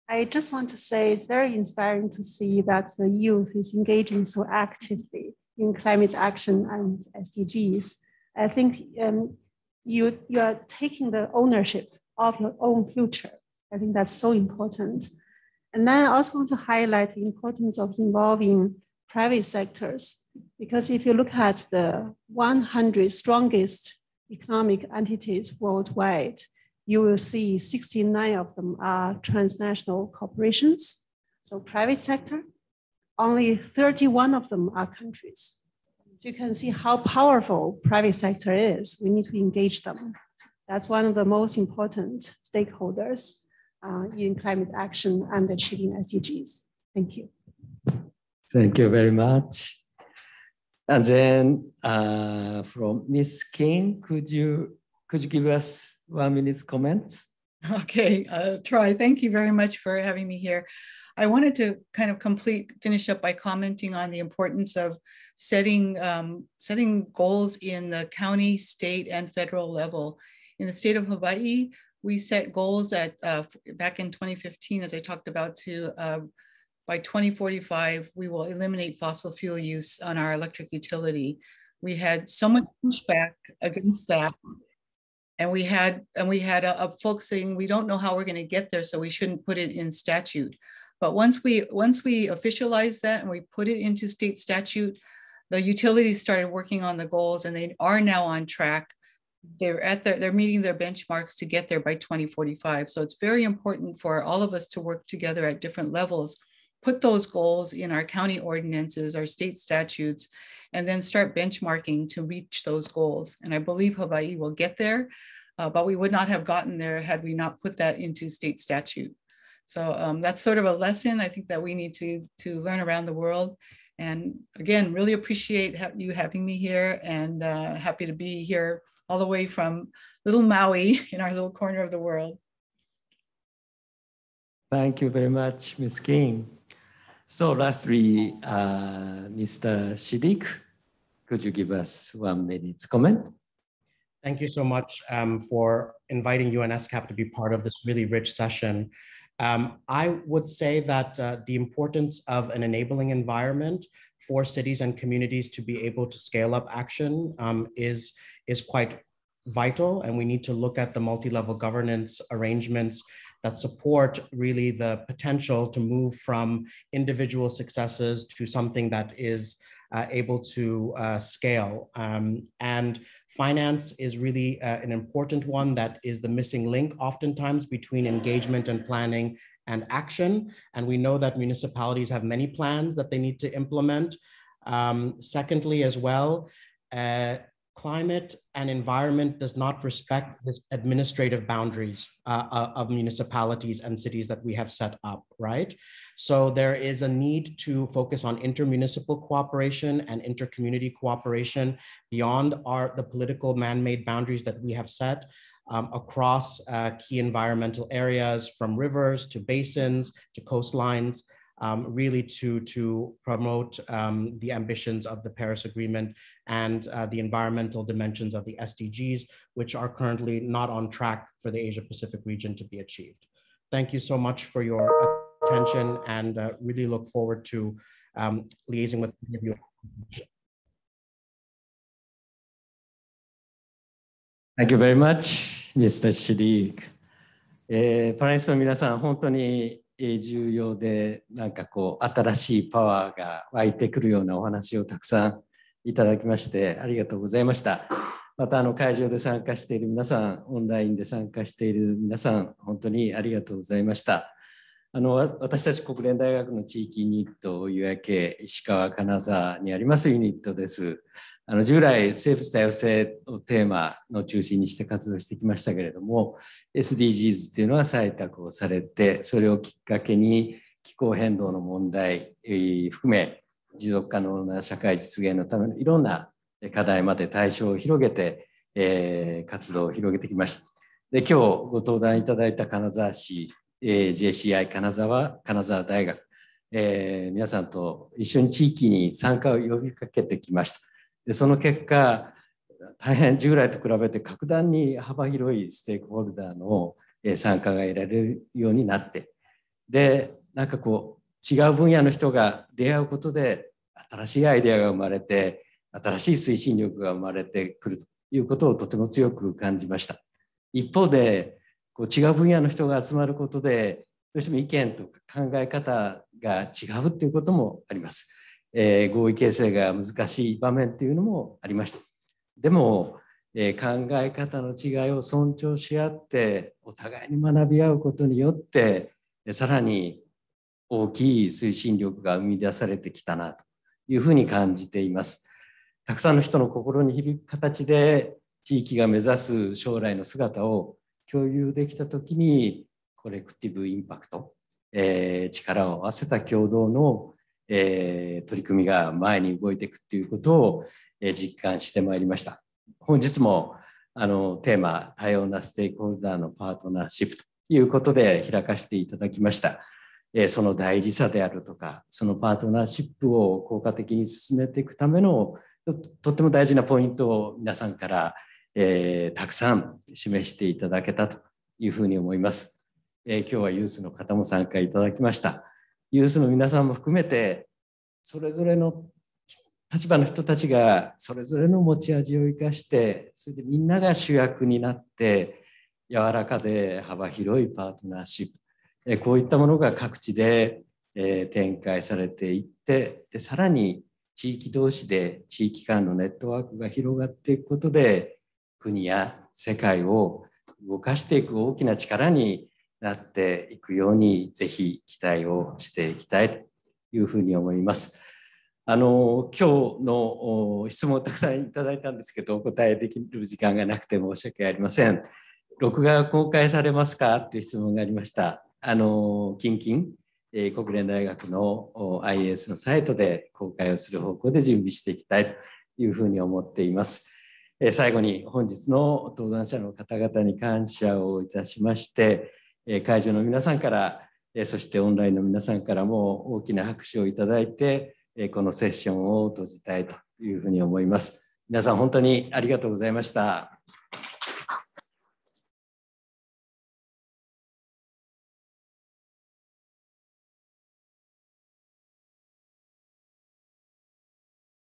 I just want to say it's very inspiring to see that the youth is engaging so actively in climate action and SDGs. I think um, you, you are taking the ownership of your own future. I think that's so important. And then I also want to highlight the importance of involving private sectors, because if you look at the 100 strongest economic entities worldwide, you will see 69 of them are transnational corporations, so private sector. Only 31 of them are countries. So you can see how powerful private sector is. We need to engage them. That's one of the most important stakeholders uh, in climate action and achieving SDGs. Thank you. Thank you very much. And then uh, from Ms. King, could you could you give us one minute comment. Okay, I'll uh, try. Thank you very much for having me here. I wanted to kind of complete finish up by commenting on the importance of setting um, setting goals in the county, state, and federal level. In the state of Hawaii, we set goals at uh, back in 2015, as I talked about, to uh, by 2045 we will eliminate fossil fuel use on our electric utility. We had so much pushback against that and we had and we had a, a folks saying we don't know how we're going to get there so we shouldn't put it in statute but once we once we officialized that and we put it into state statute the utilities started working on the goals and they are now on track they're at their they're meeting their benchmarks to get there by 2045 so it's very important for all of us to work together at different levels put those goals in our county ordinances, our state statutes, and then start benchmarking to reach those goals. And I believe Hawaii will get there, uh, but we would not have gotten there had we not put that into state statute. So um, that's sort of a lesson I think that we need to, to learn around the world. And again, really appreciate ha you having me here and uh, happy to be here all the way from little Maui in our little corner of the world. Thank you very much, Ms. King. So lastly, uh, Mr. Shidik, could you give us one minute's comment? Thank you so much um, for inviting UNSCAP to be part of this really rich session. Um, I would say that uh, the importance of an enabling environment for cities and communities to be able to scale up action um, is, is quite vital and we need to look at the multi-level governance arrangements that support really the potential to move from individual successes to something that is uh, able to uh, scale. Um, and finance is really uh, an important one that is the missing link oftentimes between engagement and planning and action. And we know that municipalities have many plans that they need to implement. Um, secondly, as well, uh, climate and environment does not respect the administrative boundaries uh, uh, of municipalities and cities that we have set up, right? So there is a need to focus on intermunicipal cooperation and intercommunity cooperation beyond our the political man-made boundaries that we have set. Um, across uh, key environmental areas from rivers to basins to coastlines, um, really to, to promote um, the ambitions of the Paris Agreement and uh, the environmental dimensions of the SDGs, which are currently not on track for the Asia Pacific region to be achieved. Thank you so much for your attention and uh, really look forward to um, liaising with you. Thank you very much, Mr. Shadiq. えー、パネリストの皆さん、本当に重要で、なんかこう、新しいパワーが湧いてくるようなお話をたくさんいただきましてありがとうございました。またあの会場で参加している皆さん、オンラインで参加している皆さん、本当にありがとうございました。あの私たち国連大学の地域ユニット、夕焼け、石川、金沢にありますユニットです。あの従来、生物多様性をテーマの中心にして活動してきましたけれども、SDGs っていうのは採択をされて、それをきっかけに気候変動の問題含め、持続可能な社会実現のためのいろんな課題まで対象を広げて、えー、活動を広げてきました。で今日ご登壇いただいた金沢市、えー、JCI 金沢金沢大学、えー、皆さんと一緒に地域に参加を呼びかけてきました。でその結果大変従来と比べて格段に幅広いステークホルダーの参加が得られるようになってでなんかこう違う分野の人が出会うことで新しいアイデアが生まれて新しい推進力が生まれてくるということをとても強く感じました一方でこう違う分野の人が集まることでどうしても意見とか考え方が違うということもあります、えー、合意形成が難しい場面というのもありましたでも、えー、考え方の違いを尊重し合ってお互いに学び合うことによってさらに大きい推進力が生み出されてきたなというふうに感じています。たくさんの人の心に響く形で地域が目指す将来の姿を共有できた時にコレクティブインパクト、えー、力を合わせた共同の、えー、取り組みが前に動いていくということを、えー、実感してまいりました。本日もあのテーマ「多様なステークホルダーのパートナーシップ」ということで開かせていただきました。その大事さであるとかそのパートナーシップを効果的に進めていくためのとっても大事なポイントを皆さんから、えー、たくさん示していただけたというふうに思います。えー、今日はユースの方も参加いただきました。ユースの皆さんも含めてそれぞれの立場の人たちがそれぞれの持ち味を生かしてそれでみんなが主役になって柔らかで幅広いパートナーシップえこういったものが各地で、え展開されていってでさらに地域同士で地域間のネットワークが広がっていくことで国や世界を動かしていく大きな力になっていくようにぜひ期待をしていきたいというふうに思います。あの今日の質問をたくさんいただいたんですけどお答えできる時間がなくて申し訳ありません。録画が公開されますかって質問がありました。あの近々、えー、国連大学の i s のサイトで公開をする方向で準備していきたいというふうに思っています。えー、最後に本日の登壇者の方々に感謝をいたしまして、え会場の皆さんから、えそしてオンラインの皆さんからも大きな拍手をいただいて、えこのセッションを閉じたいというふうに思います。皆さん本当にありがとうございました。